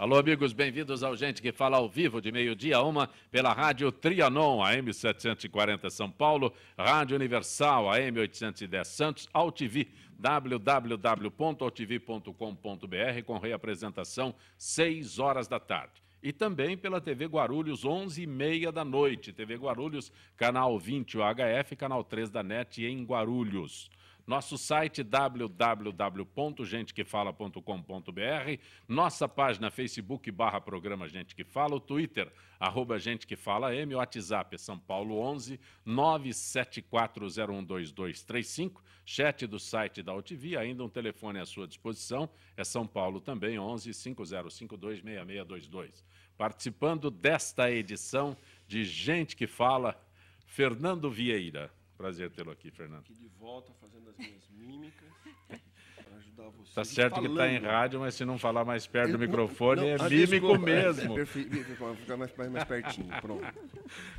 Alô, amigos, bem-vindos ao Gente que Fala ao vivo de meio-dia uma pela Rádio Trianon, AM 740 São Paulo, Rádio Universal, AM 810 Santos, AltV, www.altv.com.br, com reapresentação 6 horas da tarde. E também pela TV Guarulhos, 11 e meia da noite. TV Guarulhos, canal 20 UHF, canal 3 da NET em Guarulhos. Nosso site www.gentequefala.com.br, nossa página Facebook barra programa Gente Que Fala, o Twitter, arroba Gente Que Fala M, o WhatsApp é São Paulo 11 974012235, chat do site da UTV, ainda um telefone à sua disposição, é São Paulo também 11 5052 6622. Participando desta edição de Gente Que Fala, Fernando Vieira. Prazer tê-lo aqui, Fernando. Aqui de volta, fazendo as minhas mímicas, para ajudar você. Está certo que está em rádio, mas se não falar mais perto do microfone, não, é ah, mímico é, mesmo. É Ficar mais, mais, mais pertinho, pronto.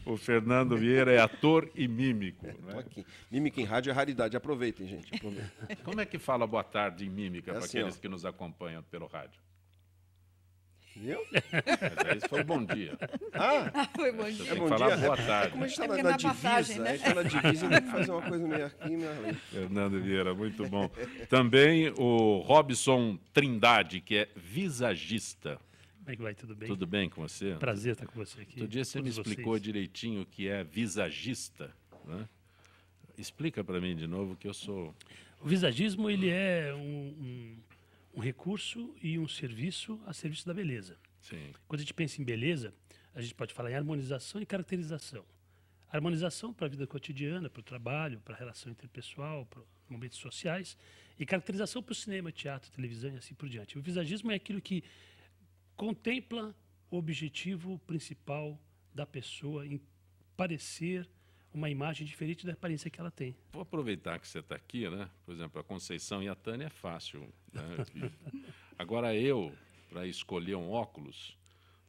o Fernando Vieira é ator e mímico. É, né? Aqui. Mímica em rádio é raridade, aproveitem, gente. Aproveitem. Como é que fala boa tarde em mímica é para assim, aqueles ó. que nos acompanham pelo rádio? Viu? Mas é, foi bom dia. Ah, ah foi bom dia. É bom falar dia. boa tarde. É como a gente está é na, divisa, passagem, né? a gente fala na divisa, tem que fazer uma coisa meio aqui, Fernando Vieira, muito bom. Também o Robson Trindade, que é visagista. Como é que vai? Tudo bem? Tudo bem com você? Prazer estar com você aqui. Outro dia você me explicou vocês. direitinho o que é visagista. Né? Explica para mim de novo que eu sou... O visagismo, ele é um, um um recurso e um serviço a serviço da beleza. Sim. Quando a gente pensa em beleza, a gente pode falar em harmonização e caracterização. Harmonização para a vida cotidiana, para o trabalho, para a relação interpessoal, para momentos sociais, e caracterização para o cinema, teatro, televisão e assim por diante. O visagismo é aquilo que contempla o objetivo principal da pessoa em parecer uma imagem diferente da aparência que ela tem. Vou aproveitar que você está aqui, né? Por exemplo, a Conceição e a Tânia é fácil. Né? Agora eu, para escolher um óculos,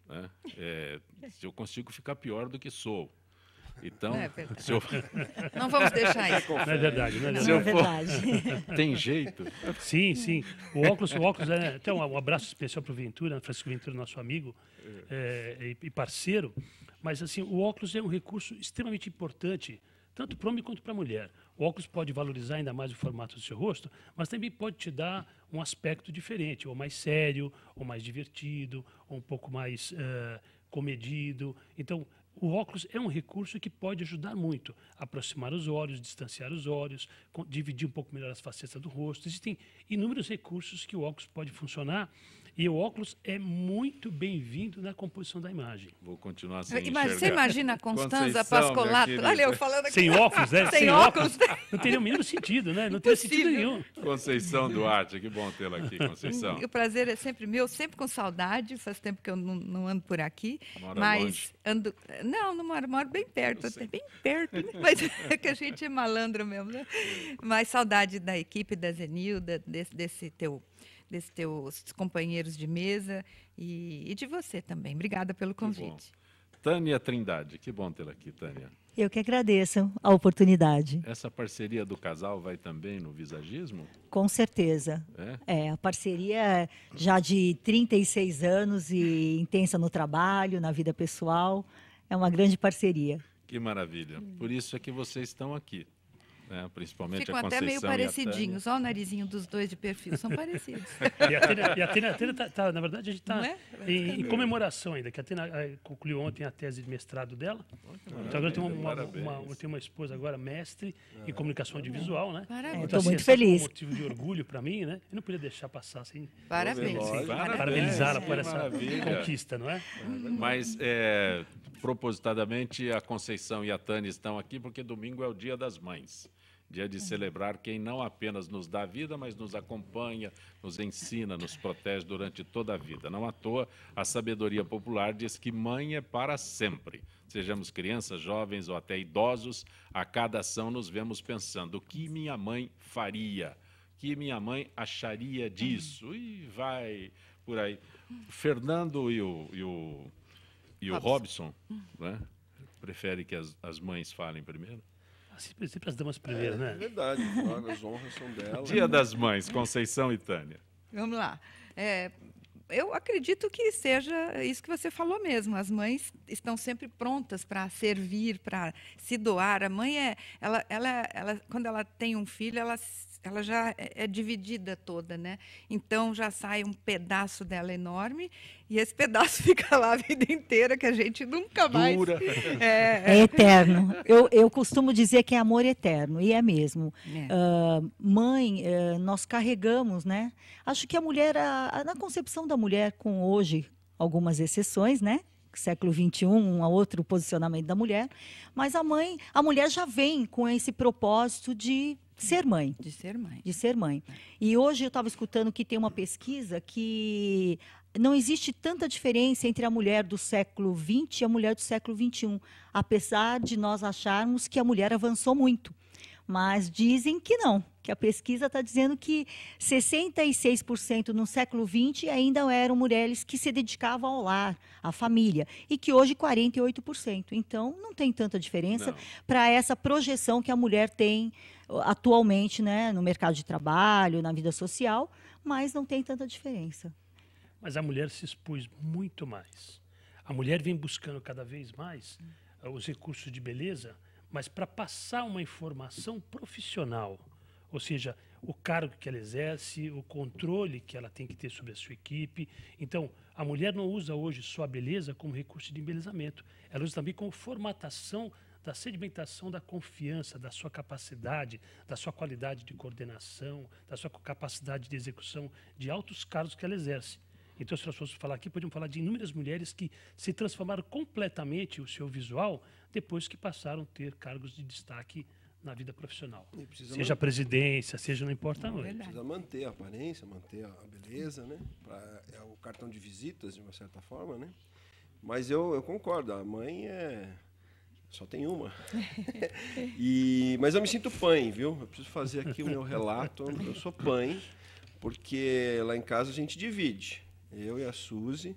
né? É, eu consigo ficar pior do que sou. Então, não, é eu... não vamos deixar isso. Não é verdade, não é verdade. Não é verdade. Tem jeito? Sim, sim. O óculos, o óculos é... Então, um abraço especial para o Ventura, Francisco Ventura, nosso amigo é, é e parceiro. Mas, assim, o óculos é um recurso extremamente importante, tanto para o homem quanto para a mulher. O óculos pode valorizar ainda mais o formato do seu rosto, mas também pode te dar um aspecto diferente, ou mais sério, ou mais divertido, ou um pouco mais uh, comedido. Então, o óculos é um recurso que pode ajudar muito. Aproximar os olhos, distanciar os olhos, dividir um pouco melhor as facetas do rosto. Existem inúmeros recursos que o óculos pode funcionar e o óculos é muito bem-vindo na composição da imagem. Vou continuar sem Imagina, Você imagina a Constanza Pascolato? Olha, eu falando aqui. Sem óculos, né? Sem, sem óculos. óculos. Não teria o mínimo sentido, né? Não tem teria sentido nenhum. Conceição Duarte, que bom tê-la aqui, Conceição. O prazer é sempre meu, sempre com saudade. Faz tempo que eu não, não ando por aqui. Mora mas longe. ando. Não, não moro, moro bem perto, até bem perto. Né? Mas é que a gente é malandro mesmo, né? Mas saudade da equipe, da Zenilda, desse, desse teu desses teus companheiros de mesa e, e de você também. Obrigada pelo convite. Tânia Trindade, que bom tê-la aqui, Tânia. Eu que agradeço a oportunidade. Essa parceria do casal vai também no visagismo? Com certeza. É, é a parceria já de 36 anos e intensa no trabalho, na vida pessoal. É uma grande parceria. Que maravilha. Por isso é que vocês estão aqui né? principalmente Ficam a Conceição até meio parecidinhos, só o narizinho dos dois de perfil, são parecidos. e a Atena, tá, tá, na verdade, a gente está é? em, em, comemoração ainda, que a Atena eh, concluiu ontem a tese de mestrado dela. então agora tem uma, uma, uma, tem uma esposa agora, mestre em comunicação ah, audiovisual, né? Parabéns. Estou então, assim, muito assim, feliz. É um motivo de orgulho para mim, né? Eu não podia deixar passar assim. Parabéns. Sem, é, parabéns. Parabenizá-la por essa maravilha. conquista, não é? Mas, é, propositadamente, a Conceição e a Tânia estão aqui porque domingo é o Dia das Mães dia de é. celebrar quem não apenas nos dá vida, mas nos acompanha, nos ensina, nos protege durante toda a vida. Não à toa, a sabedoria popular diz que mãe é para sempre. Sejamos crianças, jovens ou até idosos, a cada ação nos vemos pensando: o que minha mãe faria? O que minha mãe acharia disso? Uhum. E vai por aí. O Fernando e o, e o, e o Robson, Robson né? prefere que as, as mães falem primeiro? Sempre, sempre as damas primeiro, é, né? É verdade, claro, as honras são dela. Dia das Mães, Conceição e Tânia. Vamos lá. É, eu acredito que seja isso que você falou mesmo. As mães estão sempre prontas para servir, para se doar. A mãe é, ela, ela, ela, quando ela tem um filho, ela ela já é, é dividida toda, né? Então já sai um pedaço dela enorme e esse pedaço fica lá a vida inteira que a gente nunca mais Dura. É, é, é eterno. Eu, eu costumo dizer que é amor eterno e é mesmo. É. Uh, mãe, uh, nós carregamos, né? Acho que a mulher, a, a, na concepção da mulher com hoje algumas exceções, né? século XXI, um outro posicionamento da mulher, mas a mãe, a mulher já vem com esse propósito de ser mãe. De ser mãe. De ser mãe. E hoje eu estava escutando que tem uma pesquisa que não existe tanta diferença entre a mulher do século XX e a mulher do século XXI, apesar de nós acharmos que a mulher avançou muito mas dizem que não, que a pesquisa está dizendo que 66% no século XX ainda eram mulheres que se dedicavam ao lar, à família, e que hoje 48%. Então, não tem tanta diferença para essa projeção que a mulher tem uh, atualmente né, no mercado de trabalho, na vida social, mas não tem tanta diferença. Mas a mulher se expôs muito mais. A mulher vem buscando cada vez mais hum. uh, os recursos de beleza mas para passar uma informação profissional, ou seja, o cargo que ela exerce, o controle que ela tem que ter sobre a sua equipe. Então, a mulher não usa hoje só a beleza como recurso de embelezamento, ela usa também como formatação da sedimentação da confiança, da sua capacidade, da sua qualidade de coordenação, da sua capacidade de execução de altos cargos que ela exerce. Então, se nós fosse falar aqui, podemos falar de inúmeras mulheres que se transformaram completamente o seu visual depois que passaram a ter cargos de destaque na vida profissional. Seja presidência, seja não importa não, é onde. Precisa manter a aparência, manter a beleza, né? Pra, é o cartão de visitas, de uma certa forma, né? Mas eu, eu concordo, a mãe é. Só tem uma. e, mas eu me sinto pai, viu? Eu preciso fazer aqui o meu relato. Eu sou pai, porque lá em casa a gente divide. Eu e a Suzy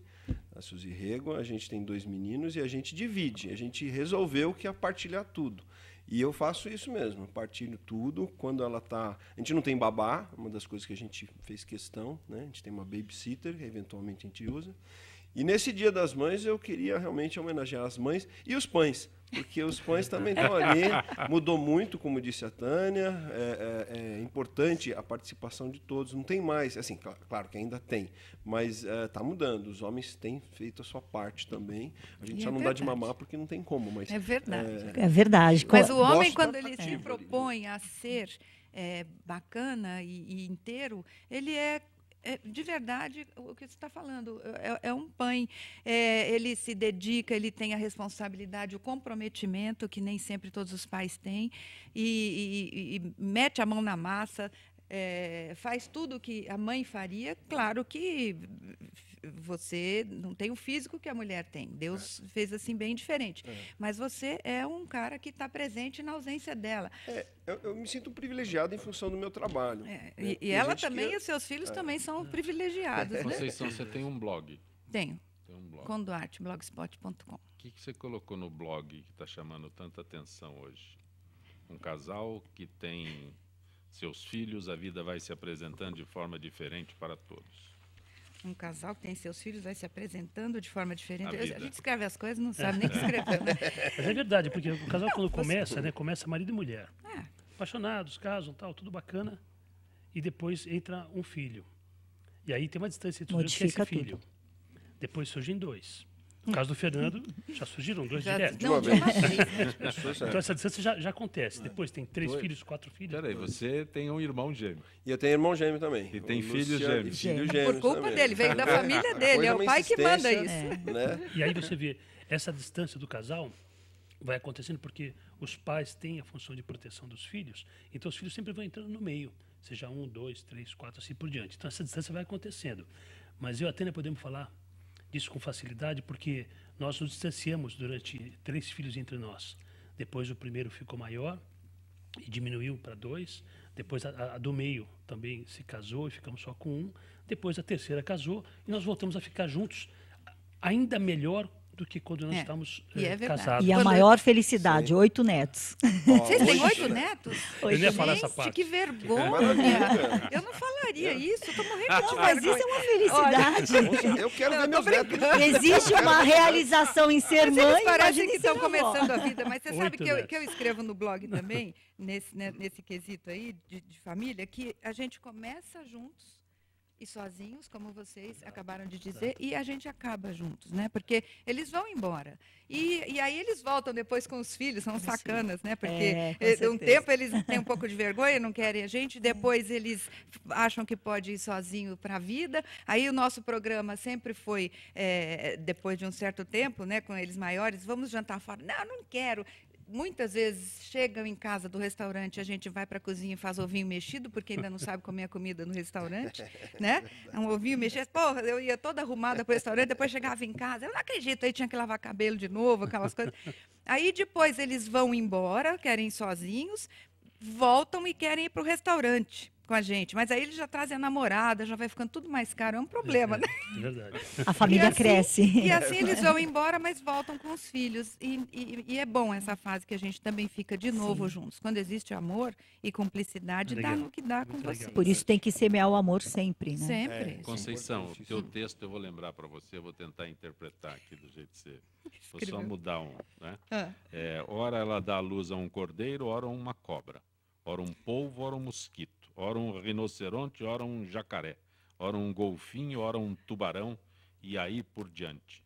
a Suzy Rego, a gente tem dois meninos e a gente divide. A gente resolveu que é partilhar tudo. E eu faço isso mesmo, partilho tudo. Quando ela tá. A gente não tem babá, é uma das coisas que a gente fez questão, né? A gente tem uma babysitter, que eventualmente a gente usa. E nesse Dia das Mães eu queria realmente homenagear as mães e os pães porque os pães também estão ali. Mudou muito, como disse a Tânia, é, é, é, importante a participação de todos. Não tem mais, assim, cl claro que ainda tem, mas está é, tá mudando. Os homens têm feito a sua parte também. A gente e só é não verdade. dá de mamar porque não tem como, mas. É verdade. É, é verdade. Mas o homem, quando ele se propõe a ser. É, bacana e, e inteiro, ele é é, de verdade o que você está falando. É, é, é, um pai. É, ele se dedica, ele tem a responsabilidade, o comprometimento que nem sempre todos os pais têm e, e, e mete a mão na massa. É, faz tudo o que a mãe faria, claro que você não tem o físico que a mulher tem. Deus é. fez assim bem diferente. É. Mas você é um cara que está presente na ausência dela. É, eu, eu, me sinto privilegiado em função do meu trabalho. É, né? E, é- e ela também que... e seus filhos é. também são privilegiados. Né? Vocês né? você tem um blog? Tenho. Tem um blog. Conduarte, blogspot.com. O que, que você colocou no blog que está chamando tanta atenção hoje? Um casal que tem seus filhos, a vida vai se apresentando de forma diferente para todos um casal que tem seus filhos vai se apresentando de forma diferente. A, a gente escreve as coisas, não sabe é, nem que escrever. Né? Mas é verdade, porque o casal não, quando começa, né, começa marido e mulher. É. Apaixonados, casam, tal, tudo bacana. E depois entra um filho. E aí tem uma distância entre Modifica esse filho. Tudo. Depois surgem dois. No caso do Fernando, já surgiram dois já, diretos. Não, de uma vez. então essa distância já, já acontece. É. Depois tem três dois. filhos, quatro filhos. Peraí, você tem um irmão gêmeo. E eu tenho irmão gêmeo também. E tem filhos gêmeos. Filho gêmeo. por culpa também. dele, veio da família dele. É o pai que manda isso. É. Né? E aí você vê, essa distância do casal vai acontecendo porque os pais têm a função de proteção dos filhos, então os filhos sempre vão entrando no meio, seja um, dois, três, quatro, assim por diante. Então essa distância vai acontecendo. Mas eu até podemos falar disso com facilidade porque nós nos distanciamos durante três filhos entre nós. Depois o primeiro ficou maior e diminuiu para dois. Depois a, a, do meio também se casou e ficamos só com um. Depois a terceira casou e nós voltamos a ficar juntos, ainda melhor do que quando nós é. estamos e é eh, casados. E a maior felicidade, Sim. oito netos. Vocês têm oito netos? Eu oito. Eu ia falar Gente, essa parte. que vergonha. eu não falaria isso, eu tô morrendo de Não, mas isso é uma felicidade. Olha, eu quero não, ver meus netos. Existe uma realização em ser mas mãe, parece que estão começando a vida, mas você oito sabe que eu, que eu, escrevo no blog também, nesse, né, nesse quesito aí de, de família, que a gente começa juntos, e sozinhos, como vocês Exato. acabaram de dizer, Exato. e a gente acaba juntos, né? Porque eles vão embora. E, e aí eles voltam depois com os filhos, são sacanas, né? Porque é, eh, um tempo eles têm um pouco de vergonha, não querem a gente, é. depois eles acham que pode ir sozinho para a vida. Aí o nosso programa sempre foi, é, depois de um certo tempo, né, com eles maiores, vamos jantar fora. Não, não quero muitas vezes chegam em casa do restaurante, a gente vai para a cozinha e faz ovinho mexido, porque ainda não sabe comer a comida no restaurante, né? É um ovinho mexido. Porra, eu ia toda arrumada para o restaurante, depois chegava em casa, eu não acredito, aí tinha que lavar cabelo de novo, aquelas coisas. Aí depois eles vão embora, querem ir sozinhos, voltam e querem ir para o restaurante com a gente. Mas aí eles já trazem a namorada, já vai ficando tudo mais caro. É um problema, é, né? É verdade. A família e assim, cresce. E assim eles vão embora, mas voltam com os filhos. E, e, e, é bom essa fase que a gente também fica de novo Sim. juntos. Quando existe amor e cumplicidade, legal. dá no que dá Muito com legal. você. Por isso tem que semear o amor sempre, né? Sempre. É, Conceição, o teu texto eu vou lembrar para você, eu vou tentar interpretar aqui do jeito que você... Vou só mudar um, né? Ah. É, ora ela dá luz a um cordeiro, ora uma cobra. Ora um polvo, ora um mosquito ora um rinoceronte, ora um jacaré, ora um golfinho, ora um tubarão e aí por diante.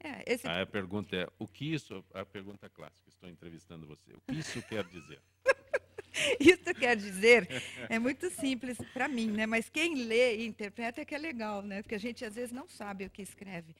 É, esse... Aí a pergunta é, o que isso, a pergunta clássica, estou entrevistando você, o que isso quer dizer? Isso quer dizer, é muito simples para mim, né? Mas quem lê e interpreta é que é legal, né? Porque a gente às vezes não sabe o que escreve.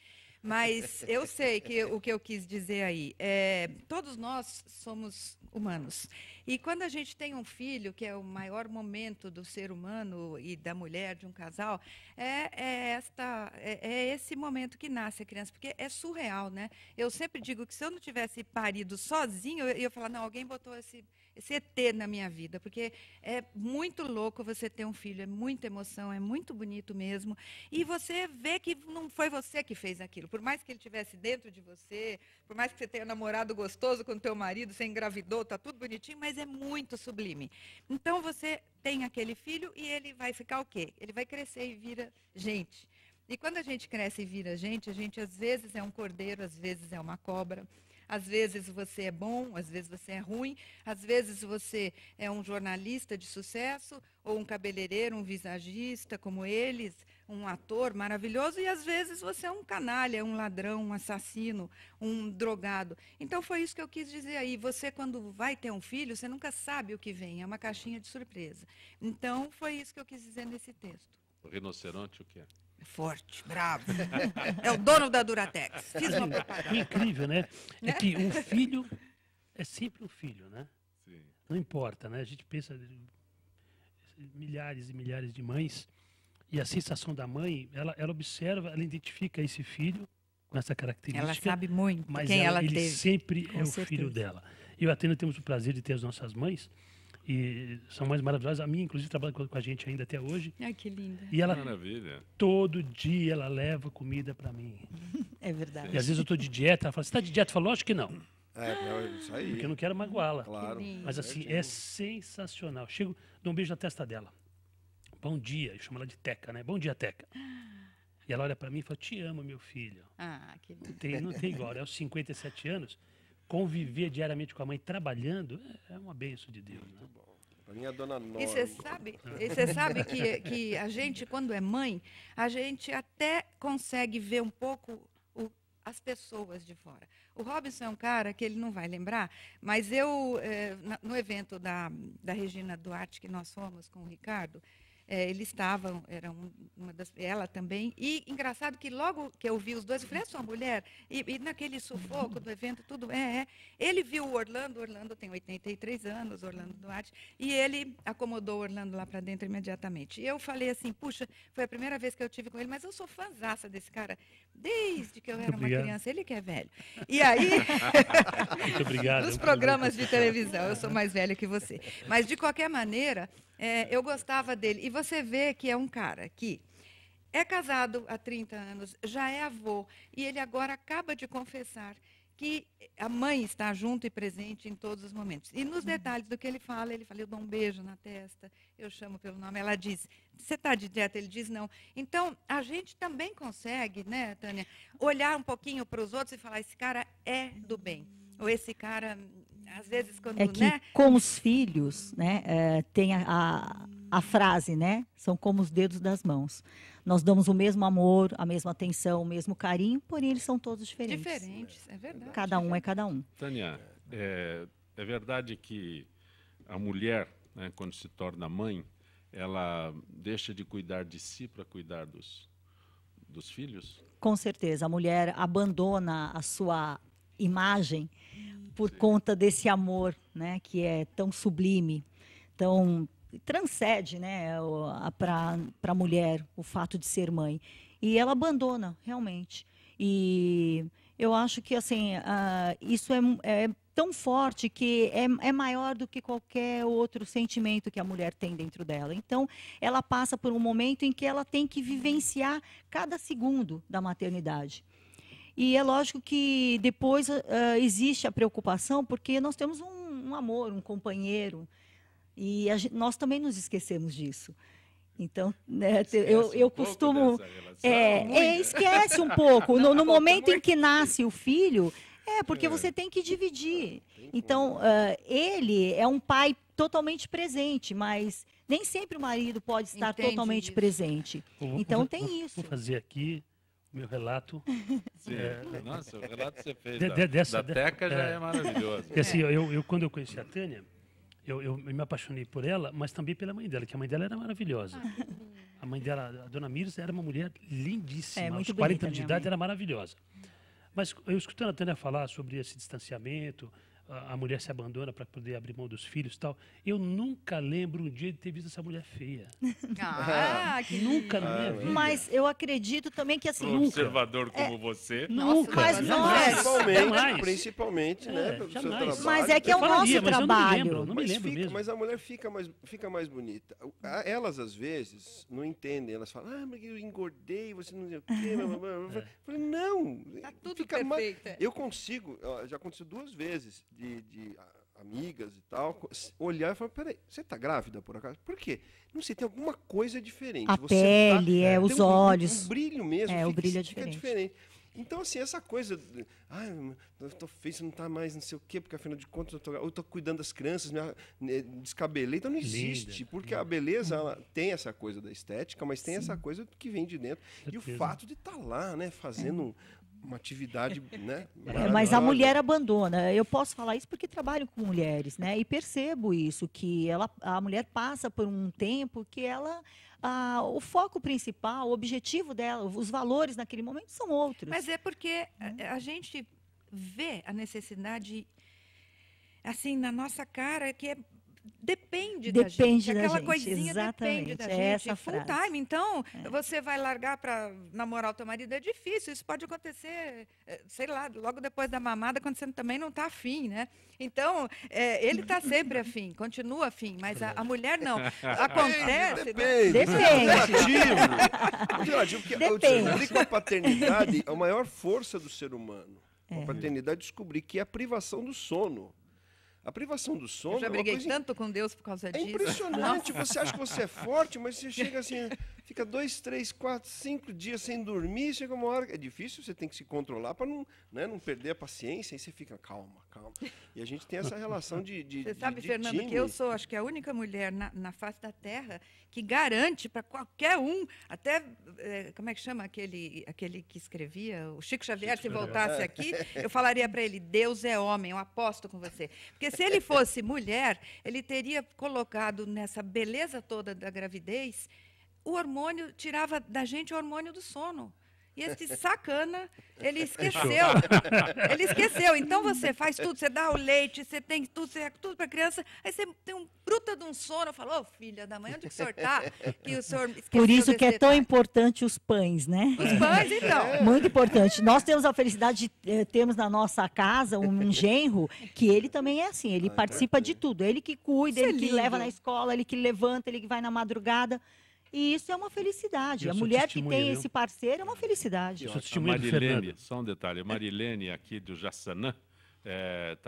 Mas eu sei que o que eu quis dizer aí é, todos nós somos humanos. E quando a gente tem um filho, que é o maior momento do ser humano e da mulher, de um casal, é, é esta, é, é, esse momento que nasce a criança, porque é surreal, né? Eu sempre digo que se eu não tivesse parido sozinho, eu, eu ia falar, não, alguém botou esse esse ET na minha vida, porque é muito louco você ter um filho, é muita emoção, é muito bonito mesmo. E você vê que não foi você que fez aquilo. Por mais que ele estivesse dentro de você, por mais que você tenha um namorado gostoso com o teu marido, você engravidou, tá tudo bonitinho, mas é muito sublime. Então você tem aquele filho e ele vai ficar o quê? Ele vai crescer e vira gente. E quando a gente cresce e vira gente, a gente às vezes é um cordeiro, às vezes é uma cobra. Às vezes você é bom, às vezes você é ruim, às vezes você é um jornalista de sucesso, ou um cabeleireiro, um visagista como eles, um ator maravilhoso, e às vezes você é um canalha, um ladrão, um assassino, um drogado. Então foi isso que eu quis dizer aí. Você, quando vai ter um filho, você nunca sabe o que vem, é uma caixinha de surpresa. Então foi isso que eu quis dizer nesse texto. O rinoceronte, o que é? Forte, bravo. É o dono da Duratex. Fiz uma é, é O incrível, né? É que o filho é sempre o filho, né? Sim. Não importa, né? A gente pensa milhares e milhares de mães e a sensação da mãe, ela, ela observa, ela identifica esse filho com essa característica. Ela sabe muito mas quem ela, ela ele sempre com é certeza. o filho dela. Eu e a Atena temos o prazer de ter as nossas mães e são mães maravilhosas. A minha, inclusive, trabalha com, a gente ainda até hoje. Ai, ah, que linda. E ela, Maravilha. Todo dia ela leva comida para mim. É verdade. E às vezes eu estou de dieta, ela fala, você está de dieta? Eu falo, lógico que não. É, é isso aí. Porque eu não quero magoá-la. Claro. Mas assim, é, sensacional. Chego, dou um beijo na testa dela. Bom dia, eu chamo ela de Teca, né? Bom dia, Teca. E ela olha para mim e fala, te amo, meu filho. Ah, que lindo. Não tem, não tem igual, é os 57 anos conviver diariamente com a mãe trabalhando é, é uma benção de Deus. Né? Muito né? bom. é dona Norma. E você sabe, e sabe que, que a gente, quando é mãe, a gente até consegue ver um pouco o, as pessoas de fora. O Robson é um cara que ele não vai lembrar, mas eu, eh, no evento da, da Regina Duarte, que nós fomos com o Ricardo, é, eles estavam, era um, uma das, ela também, e engraçado que logo que eu vi os dois, eu falei, é sua mulher? E, e naquele sufoco do evento, tudo, é, é. Ele viu o Orlando, Orlando tem 83 anos, Orlando Duarte, e ele acomodou o Orlando lá para dentro imediatamente. E eu falei assim, puxa, foi a primeira vez que eu tive com ele, mas eu sou fanzaça desse cara, desde que eu era uma criança, ele que é velho. E aí, Muito obrigado, nos é programas de televisão, eu sou mais velha que você. Mas, de qualquer maneira, é, eu gostava dele. E você vê que é um cara que é casado há 30 anos, já é avô, e ele agora acaba de confessar que a mãe está junto e presente em todos os momentos. E nos uhum. detalhes do que ele fala, ele fala, eu dou um beijo na testa, eu chamo pelo nome, ela diz, você está de dieta? Ele diz, não. Então, a gente também consegue, né, Tânia, olhar um pouquinho para os outros e falar, esse cara é do bem ou esse cara, às vezes, quando. É que né? com os filhos, né, é, tem a, a, a, frase, né? São como os dedos das mãos. Nós damos o mesmo amor, a mesma atenção, o mesmo carinho, porém eles são todos diferentes. Diferentes, é verdade. Cada um é cada um. Tânia, é, é verdade que a mulher, né, quando se torna mãe, ela deixa de cuidar de si para cuidar dos, dos filhos? Com certeza. A mulher abandona a sua imagem por conta desse amor, né, que é tão sublime, tão transcende, né, para a mulher o fato de ser mãe. E ela abandona, realmente. E eu acho que assim, uh, isso é, é, tão forte que é, é, maior do que qualquer outro sentimento que a mulher tem dentro dela. Então, ela passa por um momento em que ela tem que vivenciar cada segundo da maternidade. E é lógico que depois uh, existe a preocupação, porque nós temos um, um amor, um companheiro, e gente, nós também nos esquecemos disso. Então, né, eu, eu um costumo. É, é, esquece um pouco. No, no momento em que nasce o filho, é, porque é. você tem que dividir. Ah, então, uh, ele é um pai totalmente presente, mas nem sempre o marido pode estar totalmente isso. presente. Então, então tem isso. Vou fazer aqui meu relato. Sim, é, nossa, o relato que você fez de, da, dessa, da Teca já é, é maravilhoso. assim, eu, eu, quando eu conheci a Tânia, eu, eu, me apaixonei por ela, mas também pela mãe dela, que a mãe dela era maravilhosa. Ah, a mãe dela, a dona Mirs, era uma mulher lindíssima. É, aos 40 anos de idade, era maravilhosa. Mas eu escutando a Tânia falar sobre esse distanciamento, a, mulher se abandona para poder abrir mão dos filhos tal. Eu nunca lembro um dia de ter visto essa mulher feia. Ah, ah, que... Nunca na minha vida. Mas eu acredito também que assim. Um nunca. observador como é, você. Nossa, nunca. Mas nós. Principalmente, principalmente, né? É, Pelo seu trabalho. Mas é que é o nosso trabalho. Não me lembro, não me mesmo. Mas a mulher fica mais, fica mais bonita. Elas, às vezes, não entendem. Elas falam, ah, mas eu engordei, você não sei o quê. É. Eu falei, não. Tá tudo fica perfeito. Mais... É. Eu consigo, já aconteceu duas vezes, de, de amigas e tal, olhar e falar, peraí, você tá grávida por acaso? Por quê? Não sei, tem alguma coisa diferente. A você tá pele, tá, é, os um, olhos. Um brilho mesmo. É, fica, o brilho é diferente. diferente. Então, assim, essa coisa. Ai, eu tô feio, não tá mais, não sei o quê, porque afinal de contas eu tô, eu tô cuidando das crianças, minha né, descabelei. Então não existe. Linda, porque a beleza ela tem essa coisa da estética, mas tem Sim. essa coisa que vem de dentro. E o fato de estar tá lá, né, fazendo uma atividade, né? É, mas a mulher abandona. Eu posso falar isso porque trabalho com mulheres, né? E percebo isso que ela, a mulher passa por um tempo que ela ah, o foco principal, o objetivo dela, os valores naquele momento são outros. Mas é porque né? a, a gente vê a necessidade assim na nossa cara que é depende, depende da gente. Da Aquela gente, coisinha exatamente. depende da é gente. Essa Full frase. time. Então, é. você vai largar para namorar o teu marido é difícil. Isso pode acontecer, eh, sei lá, logo depois da mamada, quando você também não está afim, né? Então, é, ele está sempre afim, continua afim, mas a, a mulher não. Acontece. Depende. Né? Depende. Depende. É é eu descobri com a paternidade é a maior força do ser humano. Com a é. paternidade, descobri que é a privação do sono. A privação do sono. Eu já é briguei é tanto com Deus por causa é disso. É impressionante. Nossa. Você acha que você é forte, mas você chega assim fica dois, três, quatro, cinco dias sem dormir, chega uma hora é difícil, você tem que se controlar para não, né, não perder a paciência, e você fica calma, calma. E a gente tem essa relação de. de você de, sabe, de Fernando, time. que eu sou, acho que é a única mulher na, na face da Terra que garante para qualquer um, até. É, como é que chama aquele, aquele que escrevia? O Chico Xavier, Chico se voltasse é. aqui, eu falaria para ele: Deus é homem, eu aposto com você. Porque se ele fosse mulher, ele teria colocado nessa beleza toda da gravidez o hormônio, tirava da gente o hormônio do sono. E esse sacana, ele esqueceu. Ele esqueceu. Então você faz tudo, você dá o leite, você tem tudo, você é tudo para a criança. Aí você tem um bruta de um sono, falou, oh, filha, da manhã onde que sortar, que o senhor tá? Por isso que é detalhe. tão importante os pães, né? Os pães, então. Muito importante. Nós temos a felicidade de eh, termos na nossa casa um, genro que ele também é assim, ele ah, participa de tudo. Ele que cuida, isso ele é que leva na escola, ele que levanta, ele que vai na madrugada. E isso é uma felicidade. a mulher que tem esse parceiro é uma felicidade. Eu, eu Marilene, só um detalhe. A Marilene aqui do Jaçanã está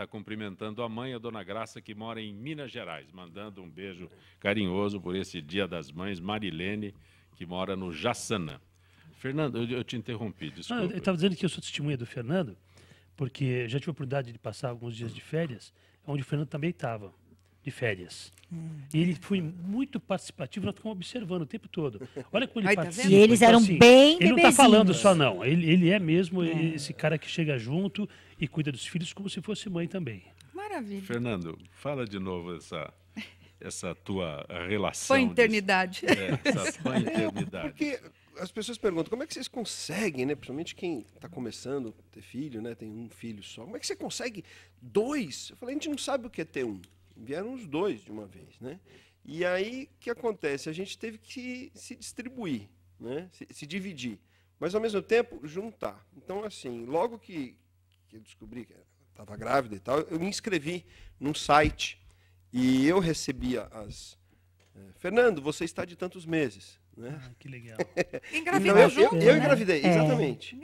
eh, é, cumprimentando a mãe, a Dona Graça, que mora em Minas Gerais, mandando um beijo carinhoso por esse Dia das Mães, Marilene, que mora no Jaçanã. Fernando, eu, eu te interrompi, desculpa. Não, eu estava dizendo que eu sou testemunha do Fernando, porque já tive a oportunidade de passar alguns dias de férias, onde o Fernando também estava de férias. Hum. E ele foi muito participativo, nós ficamos observando o tempo todo. Olha como ele Ai, tá participa. Tá e eles então, eram assim, bem Ele não está falando só, não. Ele, ele é mesmo é. esse cara que chega junto e cuida dos filhos como se fosse mãe também. Maravilha. Fernando, fala de novo essa, essa tua relação. Paternidade. É, essa paternidade. eternidade. porque as pessoas perguntam, como é que vocês conseguem, né? Principalmente quem está começando a ter filho, né? Tem um filho só. Como é que você consegue dois? Eu falei, a gente não sabe o que é ter um vieram os dois de uma vez, né? E aí o que acontece? A gente teve que se distribuir, né? se, se dividir, mas ao mesmo tempo juntar. Então, assim, logo que, que eu descobri que estava grávida e tal, eu me inscrevi num site e eu recebia as, é. Fernando, você está de tantos meses, né? Ah, que legal. Então, Engravidou então, junto. Eu, eu, né? engravidei, é. exatamente.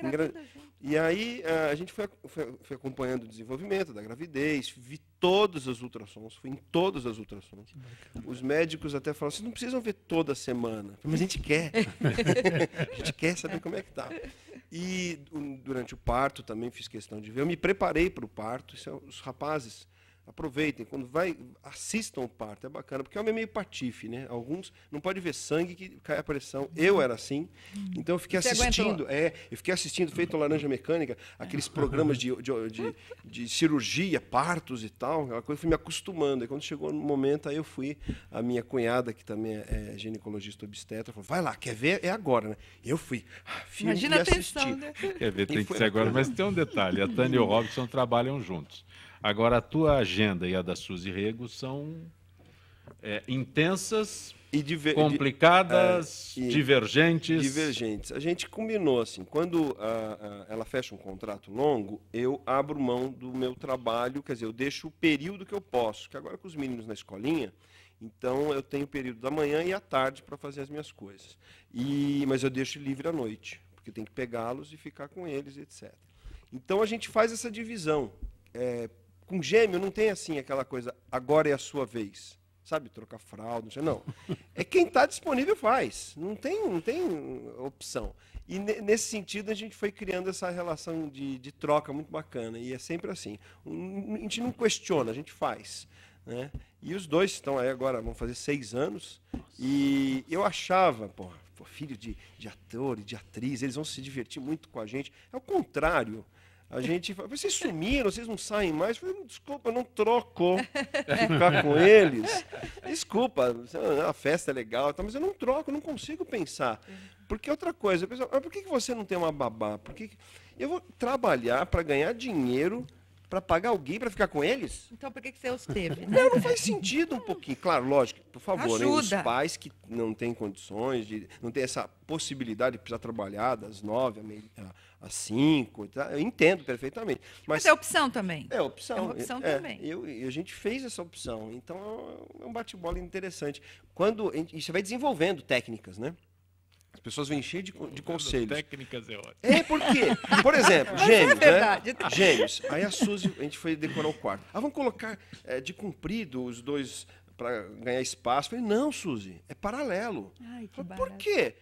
E aí a gente foi, foi, foi, acompanhando o desenvolvimento da gravidez, vi todas as ultrassons, fui em todas as ultrassons. Os médicos até falaram, vocês não precisam ver toda semana, mas a gente quer. a gente quer saber como é que tá. E durante o parto também fiz questão de ver. Eu me preparei para o parto, isso é, os rapazes aproveitem, quando vai, assistam o parto, é bacana, porque o homem é meio patife, né? Alguns não pode ver sangue que cai a pressão. Eu era assim. Então eu fiquei Você assistindo, aguentou? é, eu fiquei assistindo feito laranja mecânica, aqueles programas de, de, de, de cirurgia, partos e tal, aquela coisa, eu fui me acostumando. E quando chegou no momento, aí eu fui a minha cunhada, que também é, é ginecologista obstetra, falou: "Vai lá, quer ver? É agora, né?". Eu fui. Ah, filho, Imagina a atenção, né? Quer ver, tem que ser agora, mas tem um detalhe, a Tânia e o Robson trabalham juntos. Agora, a tua agenda e a da Suzy Rego são é, intensas, diver... complicadas, é, divergentes. Divergentes. A gente combinou assim, quando a, ah, a, ah, ela fecha um contrato longo, eu abro mão do meu trabalho, quer dizer, eu deixo o período que eu posso, que agora com os meninos na escolinha, então eu tenho o período da manhã e à tarde para fazer as minhas coisas. E, mas eu deixo livre à noite, porque tem que pegá-los e ficar com eles, etc. Então a gente faz essa divisão. É, com gêmeo não tem assim aquela coisa, agora é a sua vez. Sabe, trocar fralda, não sei, não. É quem está disponível faz. Não tem, não tem opção. E nesse sentido, a gente foi criando essa relação de, de troca muito bacana. E é sempre assim. Um, a gente não questiona, a gente faz. Né? E os dois estão aí agora, vão fazer seis anos. Nossa. E eu achava, porra, filho de, de ator e de atriz, eles vão se divertir muito com a gente. É o contrário. A gente fala, vocês sumiram, vocês não saem mais. Eu falei, desculpa, não troco ficar com eles. Desculpa, é a festa é legal, mas eu não troco, não consigo pensar. Porque outra coisa, por que você não tem uma babá? Por que... Eu vou trabalhar para ganhar dinheiro para pagar alguém para ficar com eles? Então por que, que você os teve? Né? Não, não faz sentido um pouquinho. Claro, lógico, por favor, né? os pais que não têm condições, de, não têm essa possibilidade de precisar trabalhar das nove às cinco, tá? eu entendo perfeitamente. Mas, mas, é opção também. É opção. É uma opção é, também. Eu, a gente fez essa opção, então é, é um bate-bola interessante. Quando, e você vai desenvolvendo técnicas, né? As pessoas vêm cheias de, de conselhos. Técnicas é ótimo. É, por quê? Por exemplo, é gêmeos, é né? Gêmeos. Aí a Suzy, a gente foi decorar o quarto. Ah, vamos colocar é, de comprido os dois para ganhar espaço. falei, não, Suzy, é paralelo. Ai, que Falei, por quê?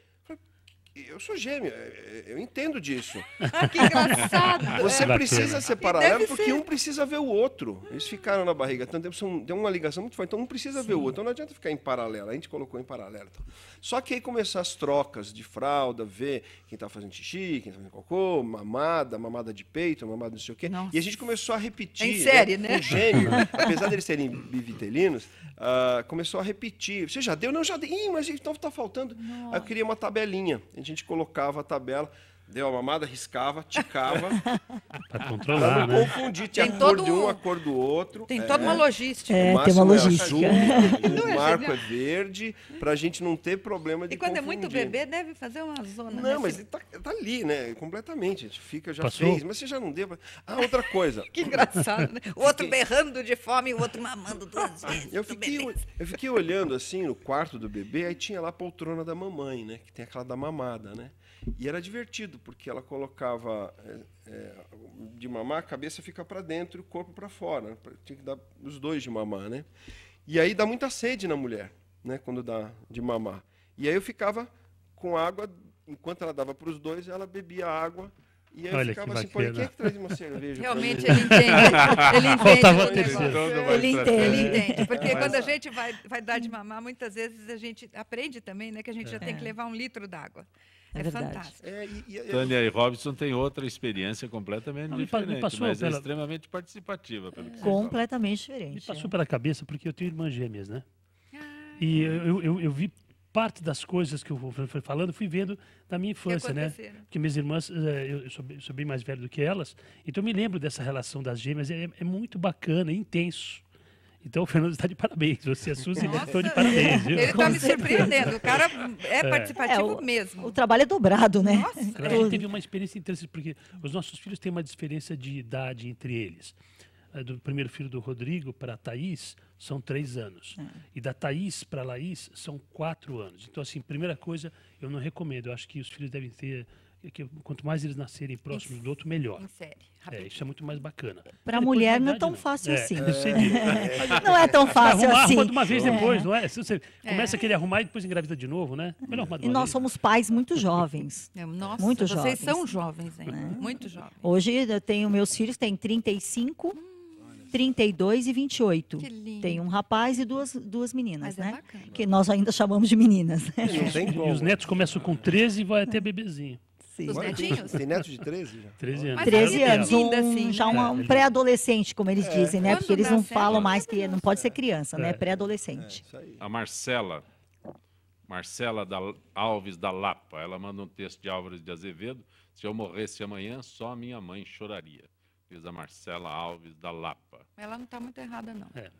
Eu sou gêmeo, é, é, eu entendo disso. Ah, que engraçado! Você é. precisa ser paralelo porque ser. um precisa ver o outro. Eles ficaram na barriga tanto tempo, tem uma ligação muito forte. Então um precisa Sim. ver o outro. Então não adianta ficar em paralelo. A gente colocou em paralelo. Então. Só que aí começaram as trocas de fralda, ver quem está fazendo xixi, quem está fazendo cocô, mamada, mamada de peito, mamada não sei o quê. Nossa. E a gente começou a repetir. Em né, série, né? né? Um gêmeo, apesar deles serem bivitelinos, uh, começou a repetir. Você já deu? Não, já dei. Ih, mas então está faltando. Nossa. Aí eu queria uma tabelinha a gente colocava a tabela. Deu a mamada, riscava, ticava. pra controlar, pra não né? confundir, tinha tem a cor todo... de um, a cor do outro. Tem é, toda uma é. logística. É, tem uma é logística. Azul, o marco é verde, pra gente não ter problema de E quando confundir. é muito bebê, deve fazer uma zona. Não, né, mas tá, tá, ali, né? Completamente. A gente fica, já Passou? fez, mas você já não deu. Ah, outra coisa. que engraçado, né? O outro fiquei... berrando de fome e o outro mamando duas vezes. Eu fiquei, eu fiquei olhando assim no quarto do bebê, aí tinha lá a poltrona da mamãe, né? Que tem aquela da mamada, né? E era divertido, porque ela colocava é, é de mamar, a cabeça fica para dentro e o corpo para fora. Tinha que dar os dois de mamar, né? E aí dá muita sede na mulher, né? Quando dá de mamar. E aí eu ficava com água, enquanto ela dava para os dois, ela bebia água e aí Olha ficava que assim, pô, quem é que traz uma cerveja? Realmente ele entende. Ele entende. Faltava Ele entende, ele entende. Porque é, quando a é. gente vai, vai dar de mamar, muitas vezes a gente aprende também, né? Que a gente é. já tem é. que levar um litro d'água. É, é verdade. fantástico. É, e, e, Tânia então, e Robson têm outra experiência completamente não, diferente, me passou mas é pela... é extremamente participativa, pelo que Completamente diferente. Me passou é. pela cabeça porque eu tenho irmãs gêmeas, né? Ah, e eu, eu, eu vi parte das coisas que eu fui falando, fui vendo da minha infância, né? Porque minhas irmãs, eh, eu sou, eu sou, bem mais velho do que elas, então eu me lembro dessa relação das gêmeas, é, é, é muito bacana, é intenso. Então o Fernando está de parabéns. Você, a é Suzy, estão é de parabéns. Viu? Ele está me surpreendendo. O cara é, é. participativo é, o, mesmo. O trabalho é dobrado, né? Nossa. A gente teve uma experiência interessante, porque os nossos filhos têm uma diferença de idade entre eles. Do primeiro filho do Rodrigo para a Thaís, são três anos. É. E da Thaís para a Laís, são quatro anos. Então, assim, primeira coisa, eu não recomendo. Eu acho que os filhos devem ter é que quanto mais eles nascerem próximos do outro, melhor. Insere, é, isso é muito mais bacana. Para a mulher não é tão fácil assim. É, é. não é tão fácil assim. Arruma uma vez é. depois, não é? Se você começa a querer arrumar e depois engravida de novo, né? Melhor uma e nós vez. somos pais muito jovens. Nossa, muito vocês jovens. são jovens ainda. Né? Muito jovens. Hoje eu tenho meus filhos, têm 35. Hum. 32 e 28. Que lindo. Tem um rapaz e duas, duas meninas, Mas né? É que nós ainda chamamos de meninas. Né? E os netos começam com 13 e vai até bebezinho. Sim. netinhos? Tem neto de 13 já? 13 anos. 13 anos. Um, assim, já um, né? um pré-adolescente, como eles é. dizem, né? Porque eles não falam né? mais que não pode ser criança, né? É. Pré-adolescente. É, a Marcela, Marcela da Alves da Lapa, ela manda um texto de Álvares de Azevedo. Se eu morresse amanhã, só minha mãe choraria. Diz a Marcela Alves da Lapa. Ela não está muito errada, não. É.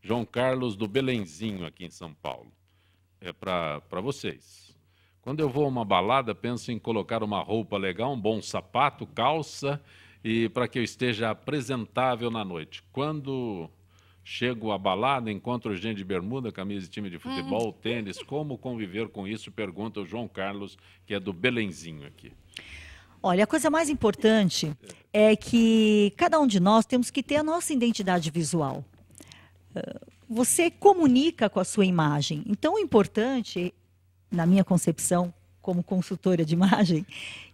João Carlos do Belenzinho, aqui em São Paulo. É para vocês. Quando eu vou a uma balada, penso em colocar uma roupa legal, um bom sapato, calça, e para que eu esteja apresentável na noite. Quando chego à balada, encontro gente de bermuda, camisa de time de futebol, hum. tênis, como conviver com isso? Pergunta o João Carlos, que é do Belenzinho aqui. Olha, a coisa mais importante é que cada um de nós temos que ter a nossa identidade visual. Ah, você comunica com a sua imagem. Então, o importante na minha concepção, como consultora de imagem,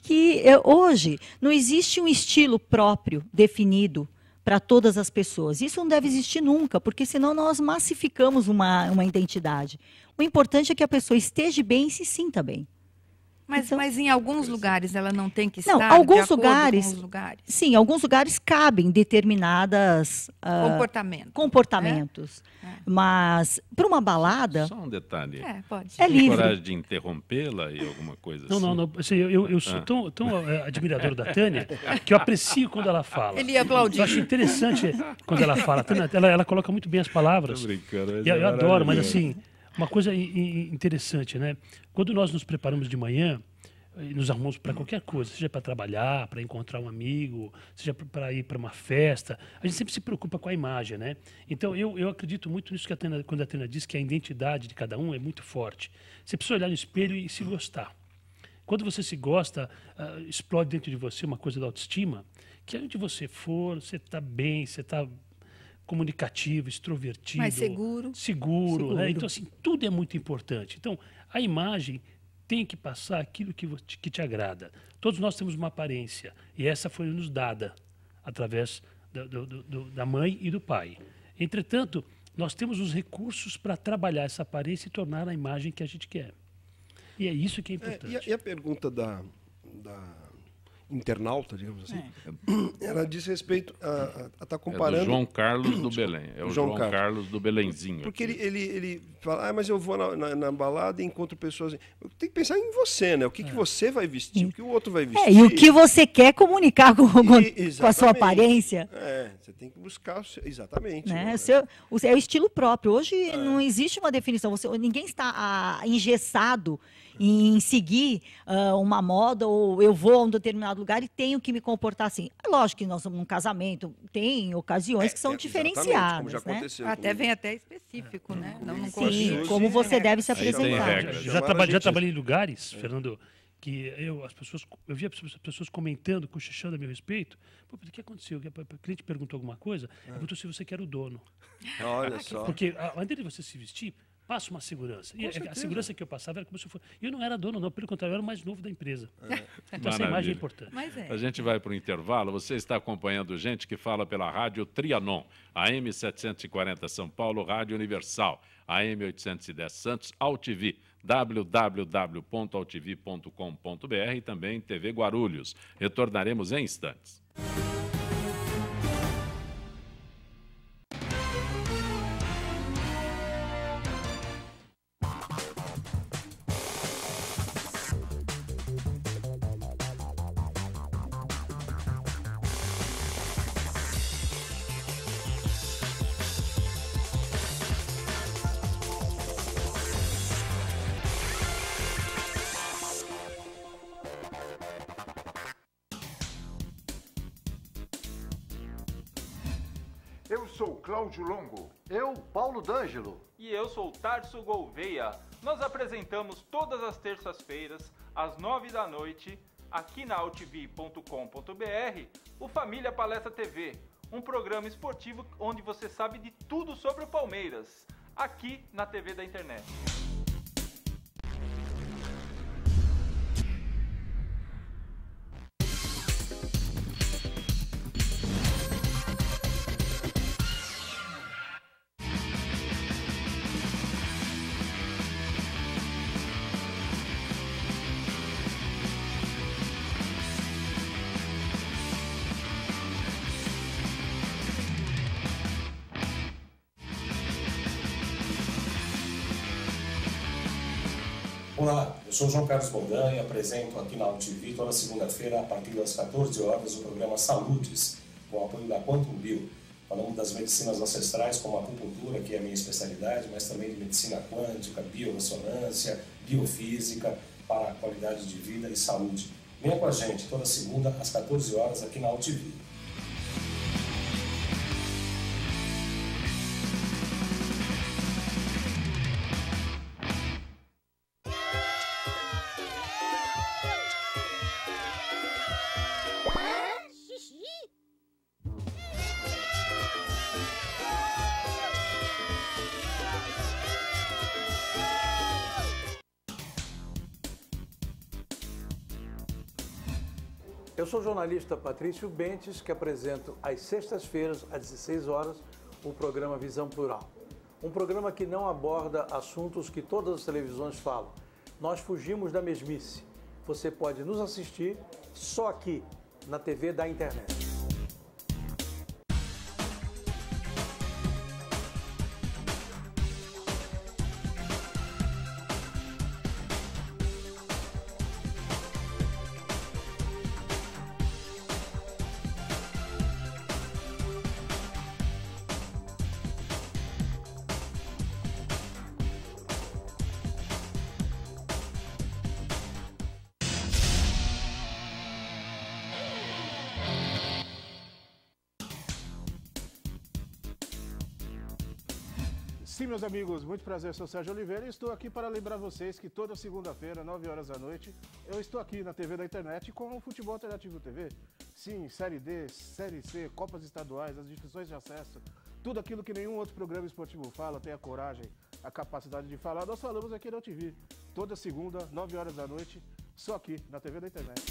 que hoje não existe um estilo próprio definido para todas as pessoas. Isso não deve existir nunca, porque senão nós massificamos uma, uma identidade. O importante é que a pessoa esteja bem e se sinta bem. Mas, então, mas em alguns é. lugares ela não tem que estar. Não, alguns lugares, lugares, Sim, alguns lugares cabem determinadas uh, ah, Comportamento, comportamentos. É? É. Mas para uma balada. Só um detalhe. É, pode. É livre. coragem de interrompê-la e alguma coisa não, assim. Não, não, não. Assim, eu, eu, ah. sou ah. tão, tão eh, admirador da Tânia que eu aprecio quando ela fala. Ele aplaudiu. Eu acho interessante quando ela fala. Tânia, ela, ela coloca muito bem as palavras. Tô brincando, eu, eu é adoro, mas assim. Uma coisa interessante, né? Quando nós nos preparamos de manhã, eh, nos arrumamos para qualquer coisa, seja para trabalhar, para encontrar um amigo, seja para ir para uma festa. A gente sempre se preocupa com a imagem, né? Então, eu, eu acredito muito nisso que a Tena, quando a Tena diz que a identidade de cada um é muito forte. Você precisa olhar no espelho e se gostar. Quando você se gosta, uh, explode dentro de você uma coisa da autoestima, que onde você for, você está bem, você está comunicativo, extrovertido. Mais seguro. Seguro, né? seguro. Né? Então, assim, tudo é muito importante. Então, a imagem tem que passar aquilo que te, que te agrada. Todos nós temos uma aparência e essa foi nos dada através da, do, do, da mãe e do pai. Entretanto, nós temos os recursos para trabalhar essa aparência e tornar a imagem que a gente quer. E é isso que é importante. É, e, a, e, a, pergunta da, da internauta, digamos assim, é. ela diz respeito a estar tá é comparando... É João Carlos do Belém. É o João, João Carlos. Carlos. do Belenzinho. Porque ele, ele, ele fala, ah, mas eu vou na, na, na balada e encontro pessoas... Tem que pensar em você, né? O que, é. que você vai vestir, o que o outro vai vestir. É, e o que você quer comunicar com, e, com a sua aparência. É, você tem que buscar... Exatamente. Né? Né? Seu, o, é o estilo próprio. Hoje é. não existe uma definição. Você, ninguém está a, ah, engessado em seguir uh, uma moda ou eu vou a um determinado lugar e tenho que me comportar assim. É lógico que nós num casamento, tem ocasiões é, que são é, diferenciadas. Né? Até vem até específico, é, né? Não, não Sim, como você deve se apresentar. Já, é traba já trabalhei em lugares, é. Fernando, que eu, as pessoas, eu via as pessoas comentando, cochichando a meu respeito. Pô, o que aconteceu? O cliente perguntou alguma coisa, ah. perguntou se você quer o dono. Olha ah, só. Porque, antes de você se vestir, passa uma segurança. E a segurança que eu passava era como se eu fosse. Eu não era dono, não, pelo contrário, eu era o mais novo da empresa. É. Então Maravilha. essa imagem é importante. É. A gente vai para o intervalo. Você está acompanhando gente que fala pela rádio Trianon, AM 740 São Paulo, Rádio Universal, AM 810 Santos, AltV www.altv.com.br e também TV Guarulhos. Retornaremos em instantes. sou Cláudio Longo. Eu, Paulo D'Angelo. E eu sou Tarso Gouveia. Nós apresentamos todas as terças-feiras, às nove da noite, aqui na altv.com.br, o Família Palestra TV, um programa esportivo onde você sabe de tudo sobre o Palmeiras, aqui na TV da internet. Sou João Carlos Bondan e apresento aqui na UTV toda segunda-feira, a partir das 14 horas, o programa Saludes, com o apoio da Quantum Bio. Falamos das medicinas ancestrais, como a acupuntura, que é a minha especialidade, mas também de medicina quântica, bioressonância, biofísica, para a qualidade de vida e saúde. Venha com a gente toda segunda às 14 horas aqui na UTV. Eu sou o jornalista Patrício Bentes, que apresento às sextas-feiras, às 16 horas, o programa Visão Plural. Um programa que não aborda assuntos que todas as televisões falam. Nós fugimos da mesmice. Você pode nos assistir só aqui, na TV da internet. meus amigos, muito prazer, sou Sérgio Oliveira e estou aqui para lembrar vocês que toda segunda-feira, 9 horas da noite, eu estou aqui na TV da internet com o Futebol Alternativo TV. Sim, Série D, Série C, Copas Estaduais, as discussões de acesso, tudo aquilo que nenhum outro programa esportivo fala, tem a coragem, a capacidade de falar, nós falamos aqui na TV. Toda segunda, 9 horas da noite, só aqui na TV da internet.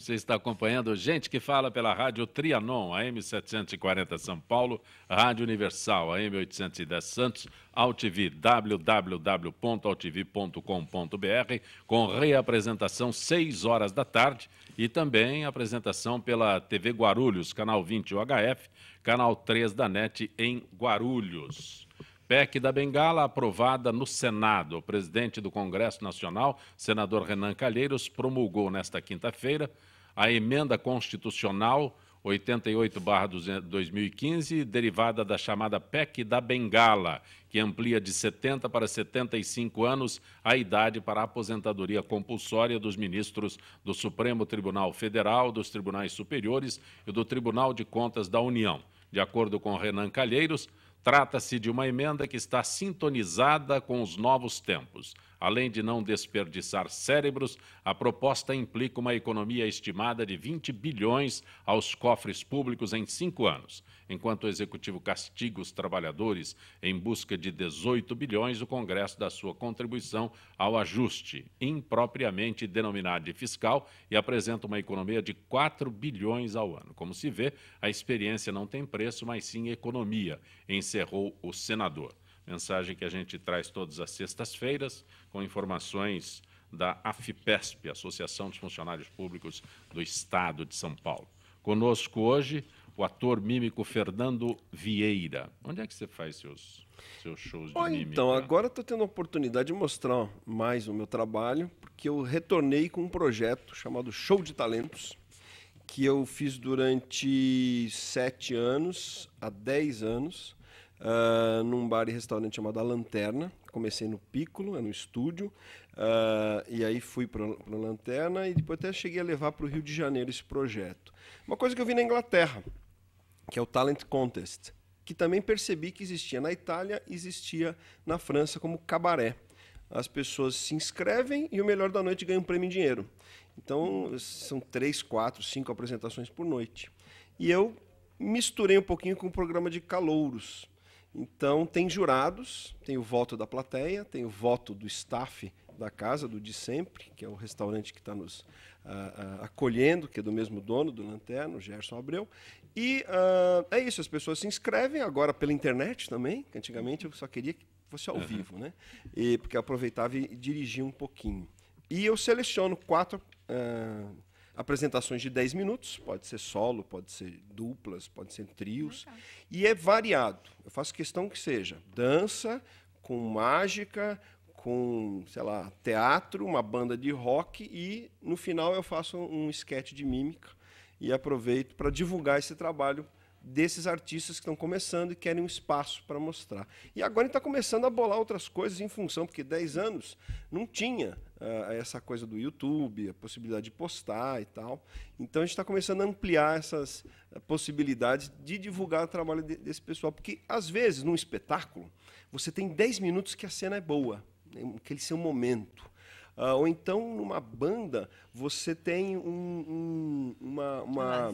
Você está acompanhando Gente que Fala pela Rádio Trianon, AM 740 São Paulo, Rádio Universal, AM 810 Santos, AltV, www.altv.com.br, com reapresentação 6 horas da tarde e também apresentação pela TV Guarulhos, canal 20 UHF, canal 3 da NET em Guarulhos. PEC da Bengala, aprovada no Senado. O presidente do Congresso Nacional, senador Renan Calheiros, promulgou nesta quinta-feira a emenda constitucional 88-2015, derivada da chamada PEC da Bengala, que amplia de 70 para 75 anos a idade para a aposentadoria compulsória dos ministros do Supremo Tribunal Federal, dos tribunais superiores e do Tribunal de Contas da União. De acordo com Renan Calheiros, Trata-se de uma emenda que está sintonizada com os novos tempos. Além de não desperdiçar cérebros, a proposta implica uma economia estimada de 20 bilhões aos cofres públicos em cinco anos. Enquanto o Executivo castiga os trabalhadores em busca de 18 bilhões, o Congresso dá sua contribuição ao ajuste, impropriamente denominado de fiscal, e apresenta uma economia de 4 bilhões ao ano. Como se vê, a experiência não tem preço, mas sim economia, encerrou o senador mensagem que a gente traz todas as sextas-feiras, com informações da AFPESP, Associação dos Funcionários Públicos do Estado de São Paulo. Conosco hoje, o ator mímico Fernando Vieira. Onde é que você faz seus, seus shows de oh, mímica? Então, agora estou tendo a oportunidade de mostrar mais o meu trabalho, porque eu retornei com um projeto chamado Show de Talentos, que eu fiz durante sete anos, há dez anos, uh, num bar e restaurante chamado A Lanterna. Comecei no Piccolo, é no estúdio, uh, e aí fui para a Lanterna e depois até cheguei a levar para o Rio de Janeiro esse projeto. Uma coisa que eu vi na Inglaterra, que é o Talent Contest, que também percebi que existia na Itália, existia na França como cabaré. As pessoas se inscrevem e o melhor da noite ganha um prêmio em dinheiro. Então, são três, quatro, cinco apresentações por noite. E eu misturei um pouquinho com o programa de calouros. Então, tem jurados, tem o voto da plateia, tem o voto do staff da casa, do De Sempre, que é o restaurante que está nos uh, uh, acolhendo, que é do mesmo dono do Lanterno, Gerson Abreu. E uh, é isso, as pessoas se inscrevem agora pela internet também, que antigamente eu só queria que fosse ao uhum. vivo, né? E, porque eu aproveitava e dirigia um pouquinho. E eu seleciono quatro apresentações de 10 minutos, pode ser solo, pode ser duplas, pode ser trios, e é variado. Eu faço questão que seja dança, com mágica, com, sei lá, teatro, uma banda de rock e no final eu faço um esquete de mímica e aproveito para divulgar esse trabalho desses artistas que estão começando e querem um espaço para mostrar. E agora está começando a bolar outras coisas em função, porque 10 anos não tinha uh, essa coisa do YouTube, a possibilidade de postar e tal. Então a gente está começando a ampliar essas eh, possibilidades de divulgar o trabalho de, desse pessoal, porque às vezes num espetáculo você tem 10 minutos que a cena é boa, né, aquele seu momento. Uh, ou então, numa banda, você tem um, um, uma, uma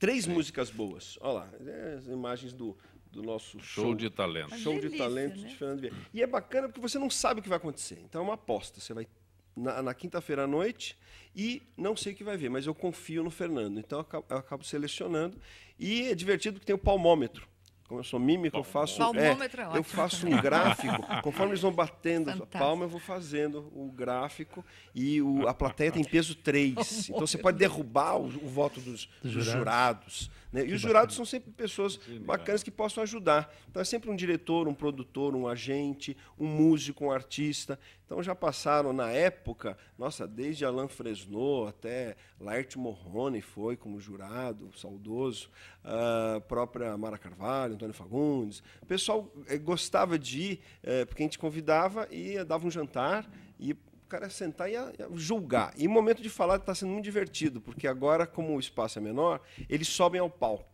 Três é. músicas boas. Olha lá, é, as imagens do, do nosso show, show de talento. Show é delícia, de talento né? de Fernando Vieira. E é bacana porque você não sabe o que vai acontecer. Então é uma aposta. Você vai na, na quinta-feira à noite e não sei o que vai ver, mas eu confio no Fernando. Então eu acabo, eu acabo selecionando. E é divertido porque tem o palmômetro como eu sou mímico, eu faço, é, é eu faço um gráfico. Conforme eles vão batendo a palma, eu vou fazendo o gráfico e o, a plateia tem peso 3. Então você pode derrubar o, o voto dos, dos jurados. jurados. Né? E os jurados bacana. são sempre pessoas bacanas que possam ajudar. Então é sempre um diretor, um produtor, um agente, um músico, um artista. Então já passaram na época, nossa, desde Alain Fresnot até Laerte Morrone foi como jurado, saudoso, a ah, própria Mara Carvalho, Antônio Fagundes. O pessoal eh, gostava de ir, eh, porque a gente convidava e dava um jantar e cara é sentar e julgar. E o momento de falar está sendo muito divertido, porque agora, como o espaço é menor, eles sobem ao palco.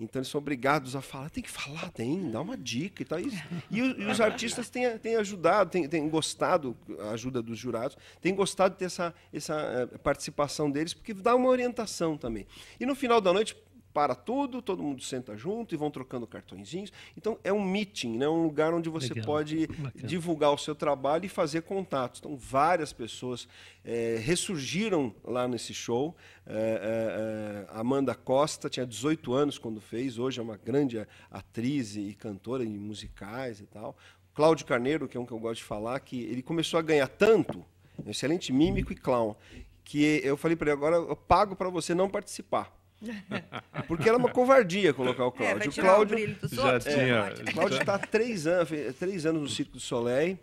Então eles são obrigados a falar, tem que falar, tem, dá uma dica e tal. E, e, e os artistas têm, têm ajudado, têm, têm, gostado, a ajuda dos jurados, têm gostado de ter essa, essa eh, participação deles, porque dá uma orientação também. E no final da noite, para tudo, todo mundo senta junto e vão trocando cartõezinhos. Então é um meeting, né? um lugar onde você Legal. pode Bacana. divulgar o seu trabalho e fazer contatos. Então várias pessoas é, ressurgiram lá nesse show. É, é, Amanda Costa tinha 18 anos quando fez, hoje é uma grande atriz e cantora em musicais e tal. Cláudio Carneiro, que é um que eu gosto de falar, que ele começou a ganhar tanto, excelente mímico e clown, que eu falei para ele agora eu pago para você não participar Porque era uma covardia colocar o é, Cláudio. É, o Cláudio o já outros. tinha. É, o Cláudio está três anos, três anos no Circo do Soleil.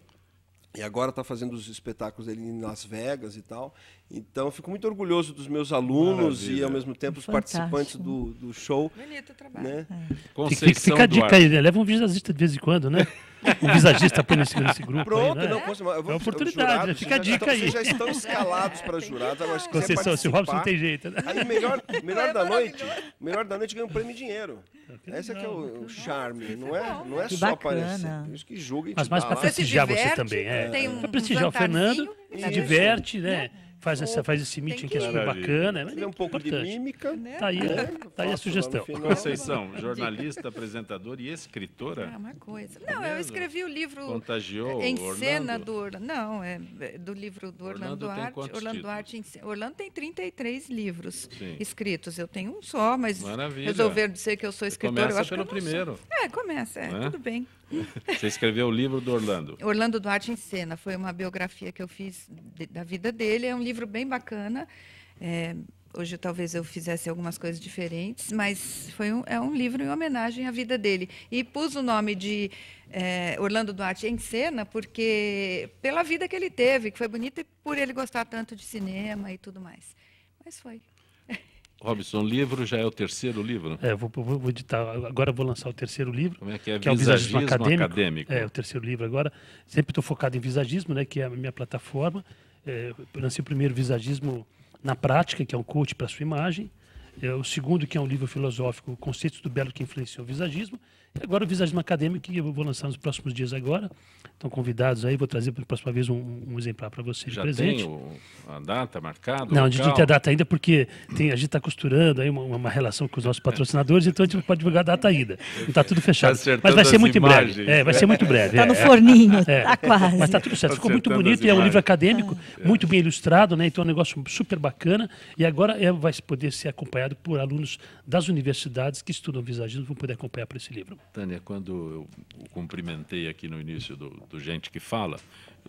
E agora está fazendo os espetáculos dele em Las Vegas e tal. Então, fico muito orgulhoso dos meus alunos Maravilha. e, ao mesmo tempo, os Fantástico. participantes do, do show. Bonito o né? trabalho. Né? É. Conceição fica, a dica aí, né? Leva um visitante de vez em quando, né? o visagista põe nesse, nesse grupo. Pronto, aí, né? não, posso, eu vou, é uma oportunidade, jurados, né? fica a dica aí. Vocês já estão escalados para agora mas Conceição, se o Robson tem jeito. Né? Aí, melhor, melhor é da noite, melhor da noite ganha um prêmio de dinheiro. Tá Esse é que é o, o charme, não é, não é só aparecer. Isso que julga e Mas mais para prestigiar você também. É. Tem um, pra prestigiar o Fernando, se né? diverte, né? faz, essa, faz esse meeting que, é é que é super bacana. Tem é um pouco importante. de mímica. Né? Tá aí, é, né? tá aí a sugestão. Conceição, jornalista, apresentadora e escritora. É uma coisa. É não, eu escrevi o livro Contagiou, em cena do Orlando. Não, é do livro do Orlando, Orlando Arte. Orlando, Arte Orlando tem 33 livros Sim. escritos. Eu tenho um só, mas Maravilha. de dizer que eu sou escritora. Começa eu acho que que eu primeiro. Sou. É, começa. É, é? Tudo bem. Você escreveu o livro do Orlando. Orlando Duarte em Cena. Foi uma biografia que eu fiz de, da vida dele. É um livro bem bacana. É, hoje talvez eu fizesse algumas coisas diferentes, mas foi um, é um livro em homenagem à vida dele. E pus o nome de é, Orlando Duarte em cena, porque pela vida que ele teve, que foi bonita, e por ele gostar tanto de cinema e tudo mais. Mas foi. Robson, livro já é o terceiro livro? É, vou, vou, vou editar. Agora vou lançar o terceiro livro. Como é que é? Que é o visagismo acadêmico. acadêmico. É, o terceiro livro agora. Sempre estou focado em visagismo, né, que é a minha plataforma. É, lancei o primeiro Visagismo na Prática, que é um coach para sua imagem. É, o segundo, que é um livro filosófico, Conceitos do Belo que Influenciou o Visagismo. Agora o Visagismo Acadêmico, que eu vou lançar nos próximos dias agora. Estão convidados aí, vou trazer para a próxima vez um, um exemplar para vocês Já de presente. Tem o, a data marcada? Não, a gente não tem a data ainda, porque tem, a gente está costurando aí uma, uma, relação com os nossos patrocinadores, então a gente pode divulgar a data ainda. Não está tudo fechado. Tá mas vai ser muito imagens. breve. É, vai ser muito breve. Está é, no forninho, está é, tá quase. Mas está tudo certo. Tá ficou muito bonito e é um livro acadêmico, é. muito bem ilustrado, né? Então é um negócio super bacana. E agora é, vai poder ser acompanhado por alunos das universidades que estudam visagismo, vão poder acompanhar para esse livro. Tânia, quando eu o cumprimentei aqui no início do, do, Gente que Fala,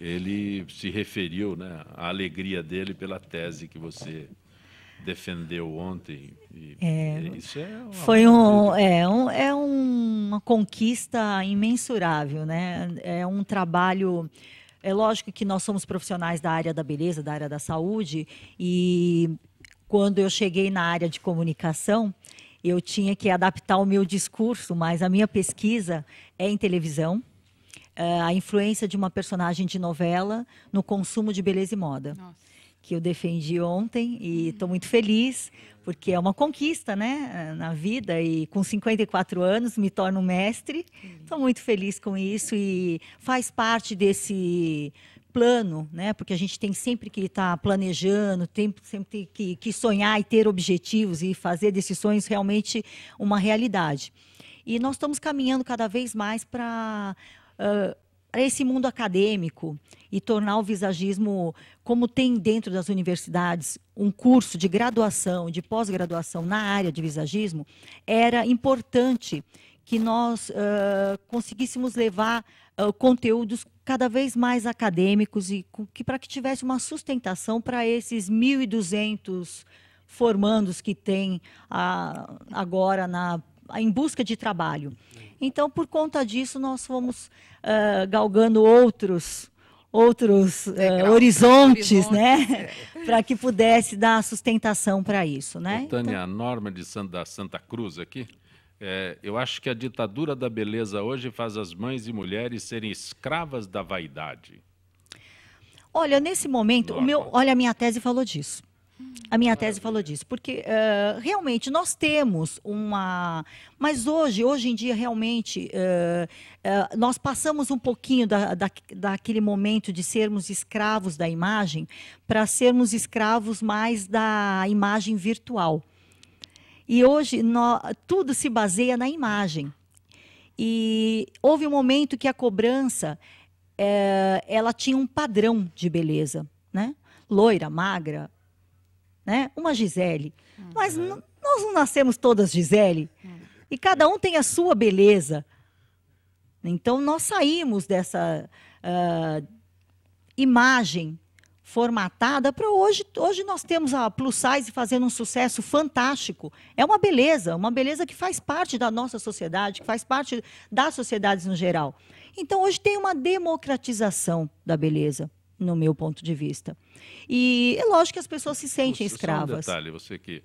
ele se referiu né, à alegria dele pela tese que você defendeu ontem. E, é, isso é uma foi um, é, um, é uma conquista imensurável, né? É um trabalho. É lógico que nós somos profissionais da área da beleza, da área da saúde, e quando eu cheguei na área de comunicação, eu tinha que adaptar o meu discurso, mas a minha pesquisa é em televisão, eh, a influência de uma personagem de novela no consumo de beleza e moda. Nossa que eu defendi ontem e estou hum. muito feliz, porque é uma conquista né, eh, na vida e com 54 anos me torno mestre. Estou muito feliz com isso e faz parte desse plano, né? Porque a gente tem sempre que estar tá planejando, tem sempre que, que sonhar e ter objetivos e fazer desses sonhos realmente uma realidade. E nós estamos caminhando cada vez mais para uh, ah, esse mundo acadêmico e tornar o visagismo, como tem dentro das universidades, um curso de graduação, de pós-graduação na área de visagismo, era importante que nós uh, conseguíssemos levar uh, conteúdos cada vez mais acadêmicos e que para que tivesse uma sustentação para esses 1.200 formandos que tem a, ah, agora na em busca de trabalho. Então, por conta disso, nós fomos uh, galgando outros outros horizontes, ah, é, horizontes, né, é. para que pudesse dar sustentação para isso, né? Tânia, então... a norma de Santa, Santa Cruz aqui. É, eu acho que a ditadura da beleza hoje faz as mães e mulheres serem escravas da vaidade. Olha, nesse momento, o meu, olha, a minha tese falou disso. A minha tese falou disso, porque uh, realmente nós temos uma. Mas hoje, hoje em dia, realmente, uh, uh, nós passamos um pouquinho da, da, daquele momento de sermos escravos da imagem para sermos escravos mais da imagem virtual. E hoje tudo se baseia na imagem. E houve um momento que a cobrança é, ela tinha um padrão de beleza, né? Loira, magra, né? Uma Gisele. Uhum. Mas nós não nascemos todas Gisele. Uhum. E cada um tem a sua beleza. Então nós saímos dessa uh, imagem formatada para hoje. Hoje nós temos a Plus Size fazendo um sucesso fantástico. É uma beleza, uma beleza que faz parte da nossa sociedade, que faz parte das sociedades no geral. Então hoje tem uma democratização da beleza, no meu ponto de vista. E é lógico que as pessoas se sentem escravas. Só um detalhe, você que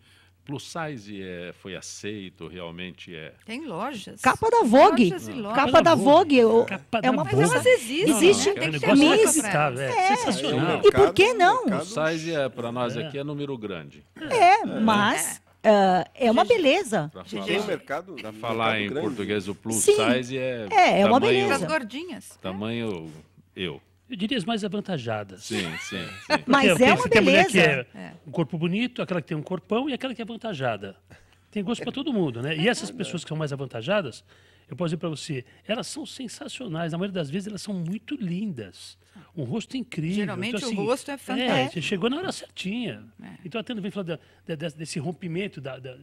plus size é, foi aceito, realmente é. Tem lojas. Capa da Vogue. Lojas lojas. Capa da Vogue. Capa é uma coisa. Mas existe. Não, não, existe. Não, é, tem que ter é mix. É. é. Sensacional. É. E por que não? Plus size é, para nós aqui é número grande. É, mas. Uh, é uma beleza. Tem mercado. Para falar mercado em grande. português, o plus Sim. size é. É, é tamanho, uma beleza. As gordinhas. Né? Tamanho eu eu diria as mais avantajadas. Sim, sim. É. sim. Mas é uma tem beleza. Tem mulher que é, é, um corpo bonito, aquela que tem um corpão e aquela que é avantajada. Tem gosto para todo mundo, né? E essas pessoas que são mais avantajadas, eu posso dizer para você, elas são sensacionais. Na maioria das vezes, elas são muito lindas. Um rosto incrível. Geralmente então, assim, o rosto é, é fantástico. É, você chegou na hora certinha. É. Então, a Tânia vem falar de, de, desse rompimento da, da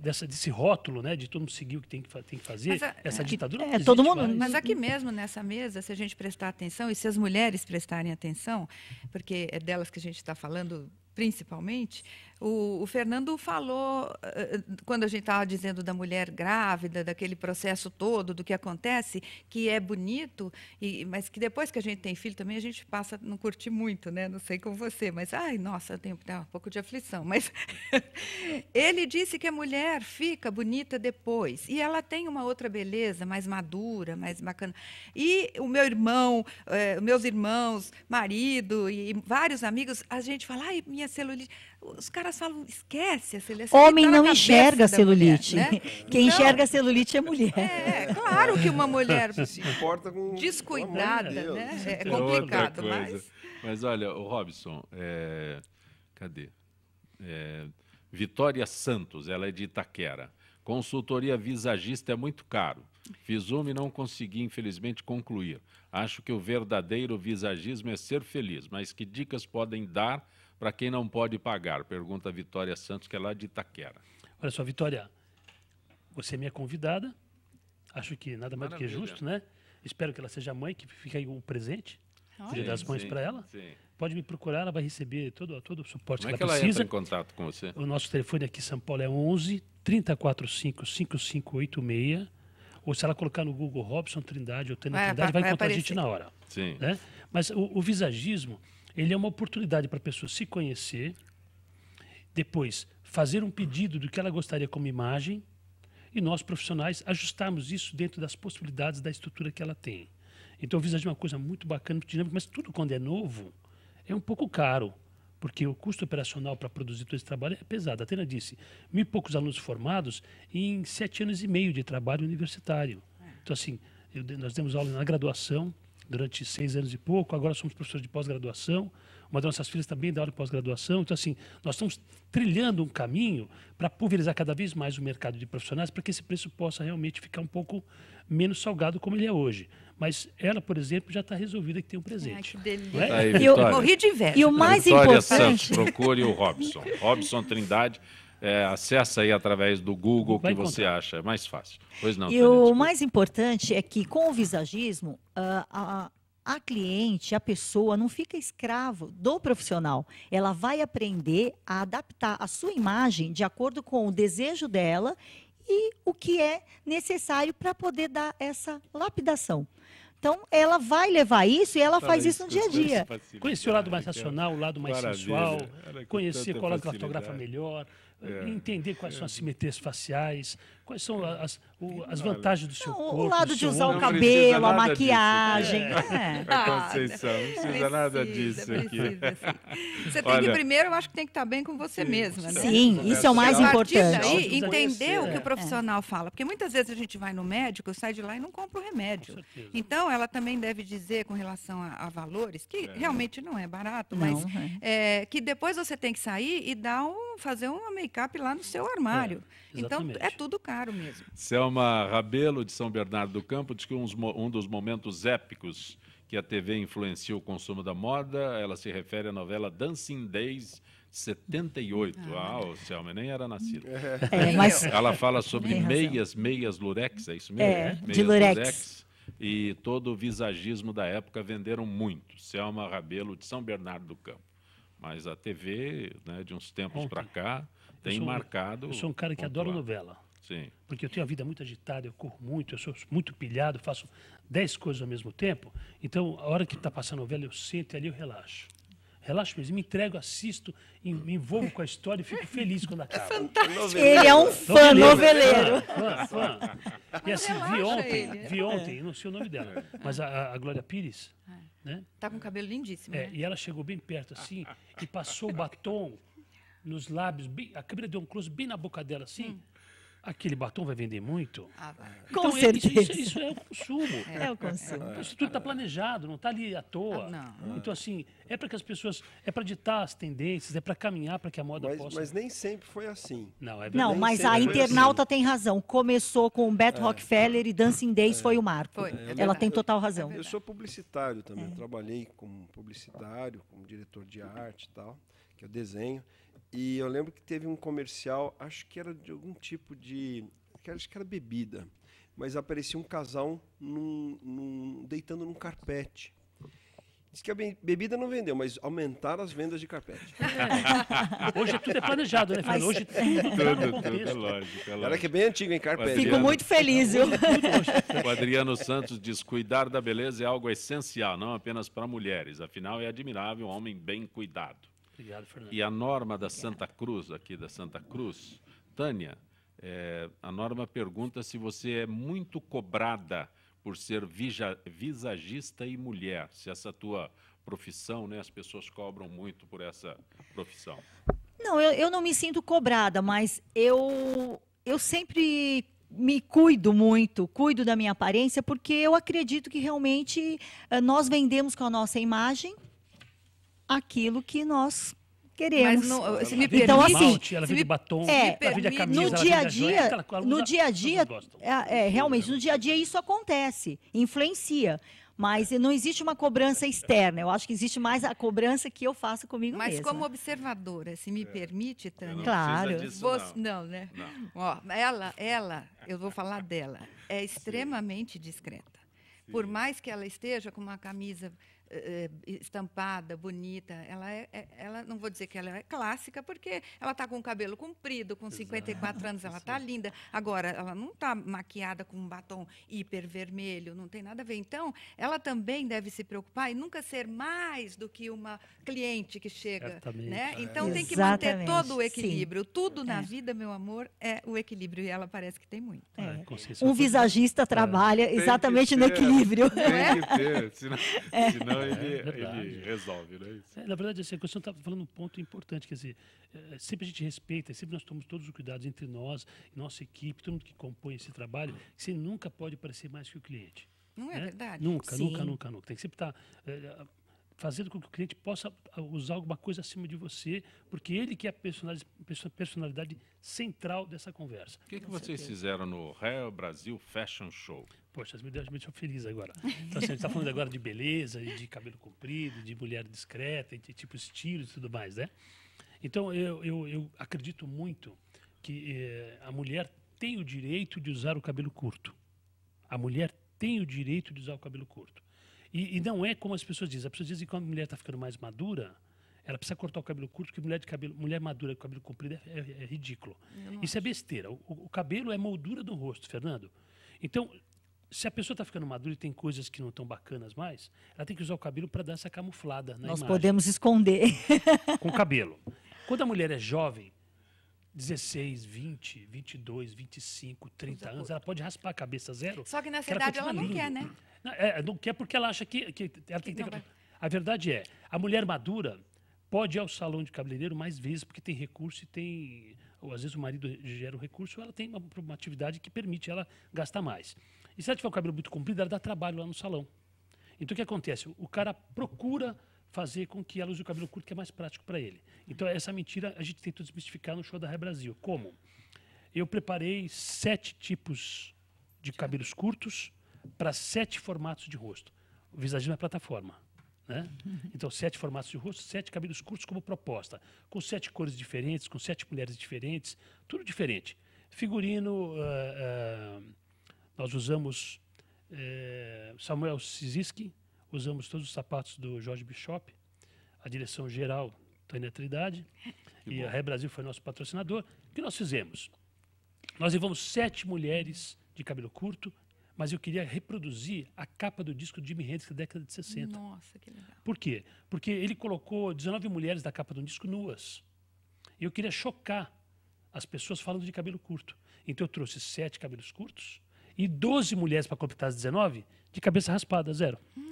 dessa, desse rótulo, né, de todo mundo seguir o que tem que, tem que fazer, a, essa é, ditadura é, todo mundo, mais. Mas aqui mesmo, nessa mesa, se a gente prestar atenção, e se as mulheres prestarem atenção, porque é delas que a gente está falando principalmente, o, o, Fernando falou, eh, eh, quando a gente estava dizendo da mulher grávida, daquele processo todo, do que acontece, que é bonito, e, mas que depois que a gente tem filho também, a gente passa a não curtir muito, né? Não sei com você, mas, ai, nossa, eu tenho, tenho um pouco de aflição. Mas ele disse que a mulher fica bonita depois, e ela tem uma outra beleza, mais madura, mais bacana. E o meu irmão, eh, meus irmãos, marido e vários amigos, a gente fala, ai, minha celulite. Os caras falam, esquece a celulite. Homem tá não enxerga celulite. Mulher, né? Quem não. enxerga celulite é mulher. É, é claro que uma mulher se importa com descuidada, de né? É complicado, mas... Mas olha, o Robson, é... cadê? É... Vitória Santos, ela é de Itaquera. Consultoria visagista é muito caro. Fiz uma e não consegui, infelizmente, concluir. Acho que o verdadeiro visagismo é ser feliz, mas que dicas podem dar para quem não pode pagar? Pergunta a Vitória Santos, que é lá de Itaquera. Olha só, Vitória, você é minha convidada. Acho que nada mais Maravilha. do que justo, né? Espero que ela seja mãe, que fique aí o presente. Olha. Dia das Mães para ela. Sim. Pode me procurar, ela vai receber todo, todo o suporte Como que é ela, precisa. Como é que ela entra em contato com você? O nosso telefone aqui em São Paulo é 11 345 5586 ou se ela colocar no Google Robson Trindade ou Tânia Trindade, vai, vai encontrar aparecer. a gente na hora. Sim. Né? Mas o, o visagismo, ele é uma oportunidade para a pessoa se conhecer, depois fazer um pedido do que ela gostaria como imagem e nós profissionais ajustarmos isso dentro das possibilidades da estrutura que ela tem. Então, o de é uma coisa muito bacana, muito dinâmica, mas tudo quando é novo é um pouco caro, porque o custo operacional para produzir todo esse trabalho é pesado. A Atena disse, mil e poucos alunos formados em sete anos e meio de trabalho universitário. É. Então, assim, eu, nós demos aula na graduação, durante seis anos e pouco, agora somos professores de pós-graduação, uma das nossas filhas também dá aula de pós-graduação. Então, assim, nós estamos trilhando um caminho para pulverizar cada vez mais o mercado de profissionais para que esse preço possa realmente ficar um pouco menos salgado como ele é hoje. Mas ela, por exemplo, já está resolvida que tem um presente. Ai, que delícia. É? Tá aí, eu morri de inveja. E o mais Vitória importante... Santos, procure o Robson. Robson Trindade é, acessa aí através do Google o que encontrar. você acha, é mais fácil. Pois não. E o mais importante é que com o visagismo, a, ah, a a cliente, a pessoa não fica escravo do profissional. Ela vai aprender a adaptar a sua imagem de acordo com o desejo dela e o que é necessário para poder dar essa lapidação. Então, ela vai levar isso e ela faz isso no dia a dia. Conhecer o lado mais racional, o lado mais Maravilha. sensual, conhecer qual é o melhor, é. entender quais são as é. simetrias faciais, Quais são as, o, as vantagens do seu não, corpo? O lado de usar o cabelo, a maquiagem. Disso, né? é. A é. é Conceição, não precisa, precisa nada disso precisa, aqui. Você tem Olha, que primeiro, eu acho que tem que estar tá bem com você sim, mesma. Né? Sim, isso é o mais importante. Daí, entender o que o é. profissional é. fala. Porque muitas vezes a gente vai no médico, sai de lá e não compra o remédio. Então, ela também deve dizer com relação a, a valores, que é. realmente não é barato, não, mas que depois você tem que sair e dar um, fazer um make-up lá no seu armário. então, é tudo caro caro mesmo. Selma Rabelo, de São Bernardo do Campo, diz que uns, um dos momentos épicos que a TV influenciou o consumo da moda, ela se refere à novela Dancing Days, 78. Ah, o ah, Selma nem era nascida. É, é mas... Ela fala sobre meias, meias lurex, é isso mesmo? É, meias de lurex. lurex. E todo o visagismo da época venderam muito. Selma Rabelo, de São Bernardo do Campo. Mas a TV, né, de uns tempos para cá, tem eu sou, marcado. Eu sou um cara que adora novela. Sim. Porque eu tenho a vida muito agitada, eu corro muito, eu sou muito pilhado, faço dez coisas ao mesmo tempo. Então, a hora que está passando a novela, eu sento e ali eu relaxo. Relaxo mesmo, me entrego, assisto, me envolvo com a história e fico feliz quando é acaba. É fantástico. Ele é um fã noveleiro. Fã, fã. E assim, vi ontem, vi é. ontem, não sei o nome dela, mas a, a Glória Pires. É. Né? Tá com cabelo lindíssimo. É, né? E ela chegou bem perto assim e passou o batom nos lábios, bem, a câmera deu um close bem na boca dela assim. Hum aquele batom vai vender muito. Ah, então, com é certeza isso, isso, isso, é o consumo. É, é o consumo. É. isso tudo está planejado, não está ali à toa. Ah, então, assim, é para que as pessoas. É para ditar as tendências, é para caminhar para que a moda mas, possa. Mas nem sempre foi assim. Não, é verdade. Não, mas a internauta assim. tem razão. Começou com o Beto é. Rockefeller e Dancing Days foi o marco. Foi, Ela tem total razão. Eu, eu sou publicitário também. trabalhei como publicitário, como diretor de arte e tal, que eu desenho. E eu lembro que teve um comercial, acho que era de algum tipo de. Acho que era bebida. Mas aparecia um casal num, num, deitando num carpete. Diz que a bebida não vendeu, mas aumentaram as vendas de carpete. Hoje tudo é planejado, né, Fernando? Hoje tudo. É tudo, tudo, é lógico. É lógico. Era que é bem antigo em carpete. Adriano, Fico muito feliz, viu? É o Adriano Santos diz: cuidar da beleza é algo essencial, não apenas para mulheres. Afinal, é admirável um homem bem cuidado. Obrigado, Fernando. E a norma da Santa Cruz, aqui da Santa Cruz, Tânia, é, a norma pergunta se você é muito cobrada por ser visagista e mulher, se essa tua profissão, né, as pessoas cobram muito por essa profissão. Não, eu, eu não me sinto cobrada, mas eu, eu sempre me cuido muito, cuido da minha aparência, porque eu acredito que realmente eh, nós vendemos com a nossa imagem aquilo que nós queremos. Mas não, então, assim, se me então assim, ela vem de batom, é, ela vem de camisa, no dia a dia, no dia a dia, é, é, realmente no dia a dia isso acontece, influencia. Mas não existe uma cobrança externa. Eu acho que existe mais a cobrança que eu faço comigo mas mesma. Mas como observadora, se me é. permite, Tânia. Não claro. Disso, você, não. não. né? Não. Ó, ela, ela, eu vou falar dela. É assim. extremamente discreta. Sim. Por mais que ela esteja com uma camisa eh, eh, estampada, bonita. Ela, é, é, ela não vou dizer que ela é clássica, porque ela está com o cabelo comprido, com 54 Exato. anos, ela está linda. Agora, ela não está maquiada com um batom hiper vermelho, não tem nada a ver. Então, ela também deve se preocupar e nunca ser mais do que uma cliente que chega. Né? É. Então, é. tem que manter todo o equilíbrio. Sim. Tudo é. na vida, meu amor, é o equilíbrio e ela parece que tem muito. É. é um visagista trabalha exatamente no equilíbrio. Tem que ter, senão, senão então ele, é ele, resolve, é Isso. É, na verdade, assim, a questão está falando um ponto importante, quer dizer, é, sempre a gente respeita, sempre nós tomamos todos os cuidados entre nós, nossa equipe, todo mundo que compõe esse trabalho, que você nunca pode parecer mais que o cliente. Não é, né? verdade? Nunca, Sim. nunca, nunca, nunca. Tem que sempre estar. Tá, é, fazendo com que o cliente possa ah, usar alguma coisa acima de você, porque ele que é a personalidade central dessa conversa. O que, que vocês fizeram no Real Brasil Fashion Show? Poxa, me deixou, me feliz agora. Então, assim, a gente está falando agora de beleza, de cabelo comprido, de mulher discreta, de tipo estilo e tudo mais, né? Então, eu, eu, eu acredito muito que eh, a mulher tem o direito de usar o cabelo curto. A mulher tem o direito de usar o cabelo curto. E, e, não é como as pessoas dizem. As pessoas dizem que quando a mulher está ficando mais madura, ela precisa cortar o cabelo curto, porque mulher, de cabelo, mulher madura com cabelo comprido é, é, é ridículo. Isso acho. é besteira. O, o, cabelo é moldura do rosto, Fernando. Então, se a pessoa está ficando madura e tem coisas que não estão bacanas mais, ela tem que usar o cabelo para dar essa camuflada. Nós imagem. podemos esconder. Com o cabelo. Quando a mulher é jovem, 16, 20, 22, 25, 30 anos, ela pode raspar a cabeça zero. Só que nessa idade ela, ela não lindo. quer, né? Não, é, é, não quer porque ela acha que, que ela tem que, ter... A verdade é, a mulher madura pode ir ao salão de cabeleireiro mais vezes porque tem recurso e tem... Ou às vezes o marido gera o recurso, ela tem uma, uma atividade que permite ela gastar mais. E se ela tiver o cabelo muito comprido, ela dá trabalho lá no salão. Então o que acontece? O cara procura fazer com que ela use o cabelo curto, que é mais prático para ele. Então, essa mentira a gente tentou desmistificar no show da Ré Brasil. Como? Eu preparei sete tipos de cabelos curtos para sete formatos de rosto. O visagismo é plataforma. Né? Então, sete formatos de rosto, sete cabelos curtos como proposta, com sete cores diferentes, com sete mulheres diferentes, tudo diferente. Figurino, uh, uh, nós usamos uh, Samuel Siziski, usamos todos os sapatos do Jorge Bishop, a direção geral Tânia Trindade, e bom. a Ré Brasil foi nosso patrocinador. O que nós fizemos? Nós levamos sete mulheres de cabelo curto, mas eu queria reproduzir a capa do disco de Jimi Hendrix da década de 60. Nossa, que legal. Por quê? Porque ele colocou 19 mulheres da capa do disco nuas. E eu queria chocar as pessoas falando de cabelo curto. Então eu trouxe sete cabelos curtos e 12 mulheres para completar as 19 de cabeça raspada, zero. Hum.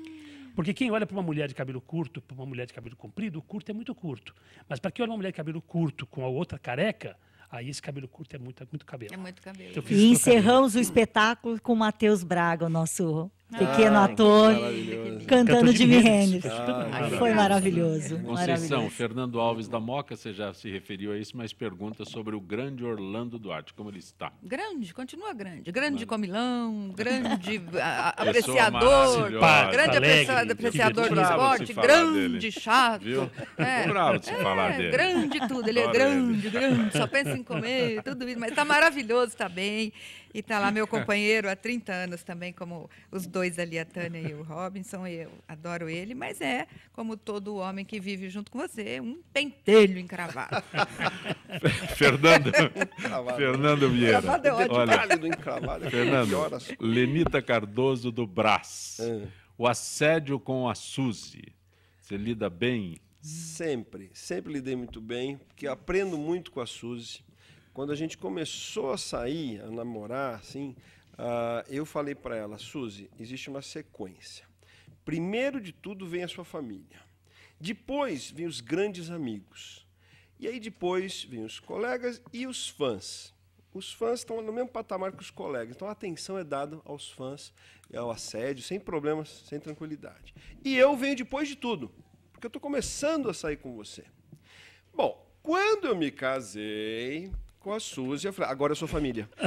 Porque quem olha para uma mulher de cabelo curto, para uma mulher de cabelo comprido, o curto é muito curto. Mas para quem olha uma mulher de cabelo curto com a outra careca, aí esse cabelo curto é muito, muito cabelo. É muito cabelo. Então, e encerramos cabelo. o espetáculo com Matheus Braga, o nosso pequeno ah, ator, cantando Jimmy Hendrix. Ah, Foi maravilhoso. Conceição, Fernando Alves da Moca, você já se referiu a isso, mas pergunta sobre o grande Orlando Duarte, como ele está. Grande, continua grande. Grande Mano. comilão, grande apreciador, grande alegre, apreciador do esporte, grande chato. Viu? É, bravo de se é, falar dele. Grande tudo, ele é grande, grande, só pensa em comer, tudo isso, mas está maravilhoso, está bem. E está lá meu companheiro há 30 anos também, como os dois ali, a Tânia e o Robinson. Eu adoro ele, mas é como todo homem que vive junto com você, um pentelho encravado. Fernando, Fernando Vieira. é ótimo. Olha, é Fernando, Lenita Cardoso do Brás. É. O assédio com a Suzy. Você lida bem? Sempre, sempre lidei muito bem, porque aprendo muito com a Suzy. Quando a gente começou a sair, a namorar, assim, uh, eu falei para ela, Suzy, existe uma sequência. Primeiro de tudo vem a sua família. Depois vem os grandes amigos. E aí depois vem os colegas e os fãs. Os fãs estão no mesmo patamar que os colegas, então a atenção é dada aos fãs, ao assédio, sem problemas, sem tranquilidade. E eu venho depois de tudo, porque eu estou começando a sair com você. Bom, quando eu me casei, com a Suzy. Eu falei, agora eu sou família.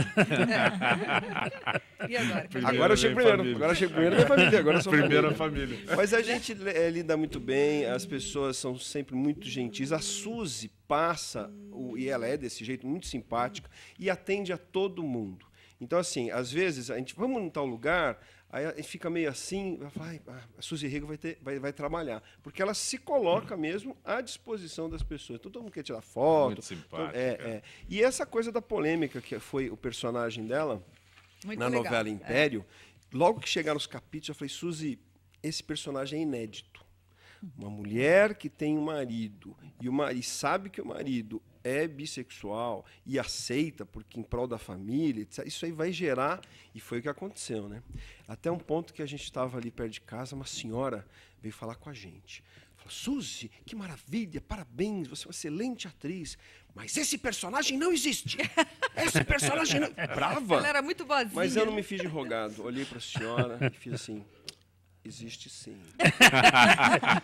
e agora? Primeiro agora eu chego primeiro. Família. Agora eu chego primeiro da família. Agora eu sou Primeira família. família. Mas a gente é, lida muito bem, as pessoas são sempre muito gentis. A Suzy passa, e ela é desse jeito, muito simpática, e atende a todo mundo. Então, assim, às vezes, a gente, vamos em tal lugar, Aí fica meio assim, vai falar, ah, a Suzy Rego vai, ter, vai, vai trabalhar. Porque ela se coloca mesmo à disposição das pessoas. Então, todo mundo quer tirar foto. Muito então, simpática. Todo, é, é. E essa coisa da polêmica, que foi o personagem dela, Muito na legal. novela é. Império, é. logo que chegaram os capítulos, eu falei, Suzy, esse personagem é inédito. Uma mulher que tem um marido e, uma, e sabe que o marido é bissexual e aceita porque em prol da família, isso aí vai gerar e foi o que aconteceu, né? Até um ponto que a gente estava ali perto de casa, uma senhora veio falar com a gente. Falou: "Suzy, que maravilha, parabéns, você é uma excelente atriz, mas esse personagem não existe. Esse personagem não... brava". Ela era muito boazinha. Mas eu não me fiz de rogado, olhei para a senhora e fiz assim: Existe sim.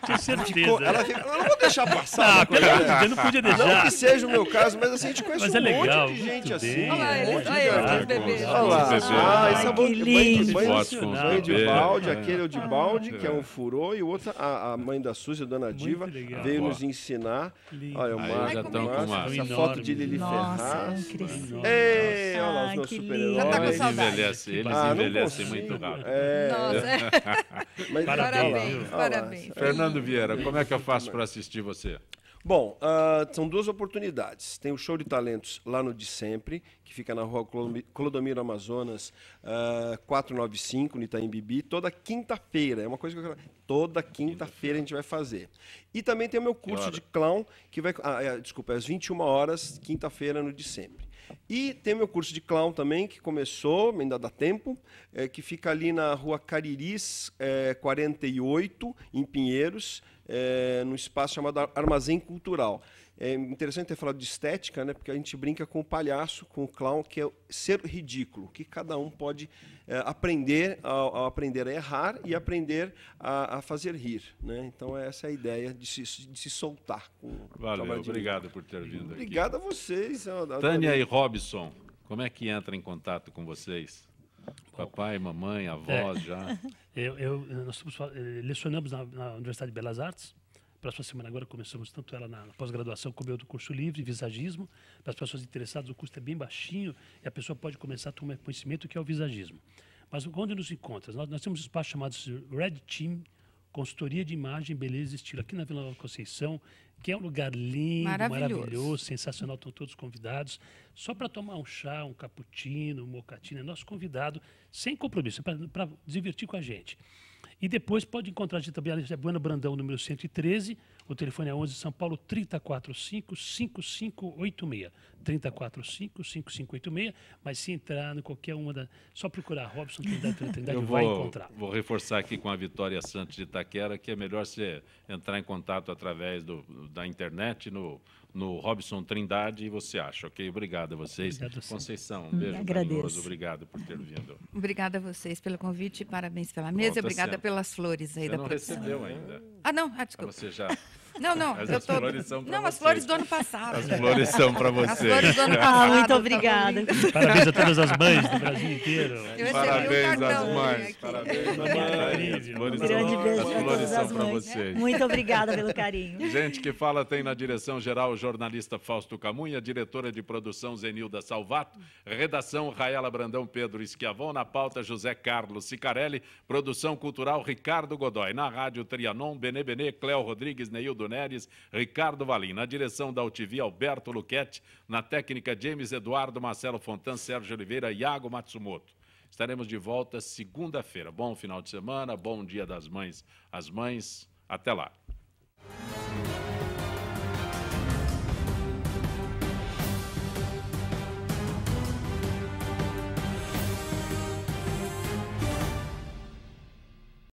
Tenho certeza. ela, não vou deixar passar. Não, não podia deixar. Não que seja o meu caso, mas assim, a gente conhece mas é um é legal, monte de gente assim. Olha lá, ele, olha assim. os bebês. Olha lá. Ah, esse é bom. Banho, banho, de balde, é. aquele é o de ah, balde, é. que é um furô, e o outro, a, mãe da Susi a dona Diva, veio nos ensinar. Olha, o Marco, essa foto de Lili Ferraz. Ei, olha lá os meus super-heróis. Tá eles envelhecem ah, muito rápido. é. Mas, parabéns, olá, parabéns. Fernando Vieira, como é que eu faço para assistir você? Bom, uh, são duas oportunidades. Tem o show de talentos lá no De Sempre, que fica na rua Clodomiro Amazonas, uh, ah, 495, no Itaim Bibi, toda quinta-feira. É uma coisa que eu quero... Toda quinta-feira a gente vai fazer. E também tem o meu curso de clown, que vai. Ah, é, desculpa, é às 21 horas, quinta-feira, no De Sempre. E tem meu curso de clown também, que começou, ainda dá tempo, é, que fica ali na rua Cariris é, 48, em Pinheiros, é, no espaço chamado Armazém Cultural. É interessante ter falado de estética, né? Porque a gente brinca com o palhaço, com o clown, que é ser ridículo, que cada um pode é, aprender a, a, aprender a errar e aprender a, a, fazer rir, né? Então essa é a ideia de se, de se soltar. Com Valeu, obrigado por ter vindo. Obrigado aqui. a vocês. Tânia e Robson, como é que entra em contato com vocês? Papai, mamãe, avós é. já. Eu, eu, nós eh, lecionamos na, na Universidade de Belas Artes Próxima semana agora começamos tanto ela na pós-graduação como eu do curso livre, visagismo. Para as pessoas interessadas, o custo é bem baixinho e a pessoa pode começar a tomar conhecimento que é o visagismo. Mas onde nos encontras? Nós, nós temos um espaço chamado Red Team, consultoria de imagem, beleza e estilo, aqui na Vila Nova Conceição, que é um lugar lindo, maravilhoso, maravilhoso sensacional, estão todos convidados. Só para tomar um chá, um cappuccino, um mocatino, é nosso convidado, sem compromisso, é para divertir com a gente. E depois pode encontrar a gente também na é Bueno Brandão, número 113. O telefone é 11 São Paulo 3045 5586. 3045 5586. Mas se entrar em qualquer uma da. Só procurar Robson Trindade Trindade, vou, vai encontrar. Vou reforçar aqui com a Vitória Santos de Itaquera que é melhor você entrar em contato através do, da internet no no Robson Trindade e você acha, ok? Obrigado a vocês. Obrigado, Conceição, um beijo carinhoso. Obrigado por ter vindo. Obrigada a vocês pelo convite, parabéns pela mesa, tá obrigada pelas flores aí você da não recebeu ainda. Ah, não, ah, desculpa. Você já... Não, não. eu as tô... flores são Não, vocês. as flores do ano passado. As flores são para você. As flores do ano passado. Ah, muito tá obrigada. Parabéns a todas as mães do Brasil inteiro. Eu Parabéns um às mães. Parabéns, à Flores um grande beijo as flores são para vocês. Muito obrigada pelo carinho. Gente que fala tem na direção geral o jornalista Fausto Camunha, diretora de produção Zenilda Salvato, redação Raela Brandão Pedro Esquiavon, na pauta José Carlos Sicarelli, produção cultural Ricardo Godoy, na rádio Trianon, Benê Benê, Cléo Rodrigues, Neildo Leandro Neres, Ricardo Valim. Na direção da UTV, Alberto Luquete. Na técnica, James Eduardo, Marcelo Fontan, Sérgio Oliveira, Iago Matsumoto. Estaremos de volta segunda-feira. Bom final de semana, bom dia das mães às mães. Até lá.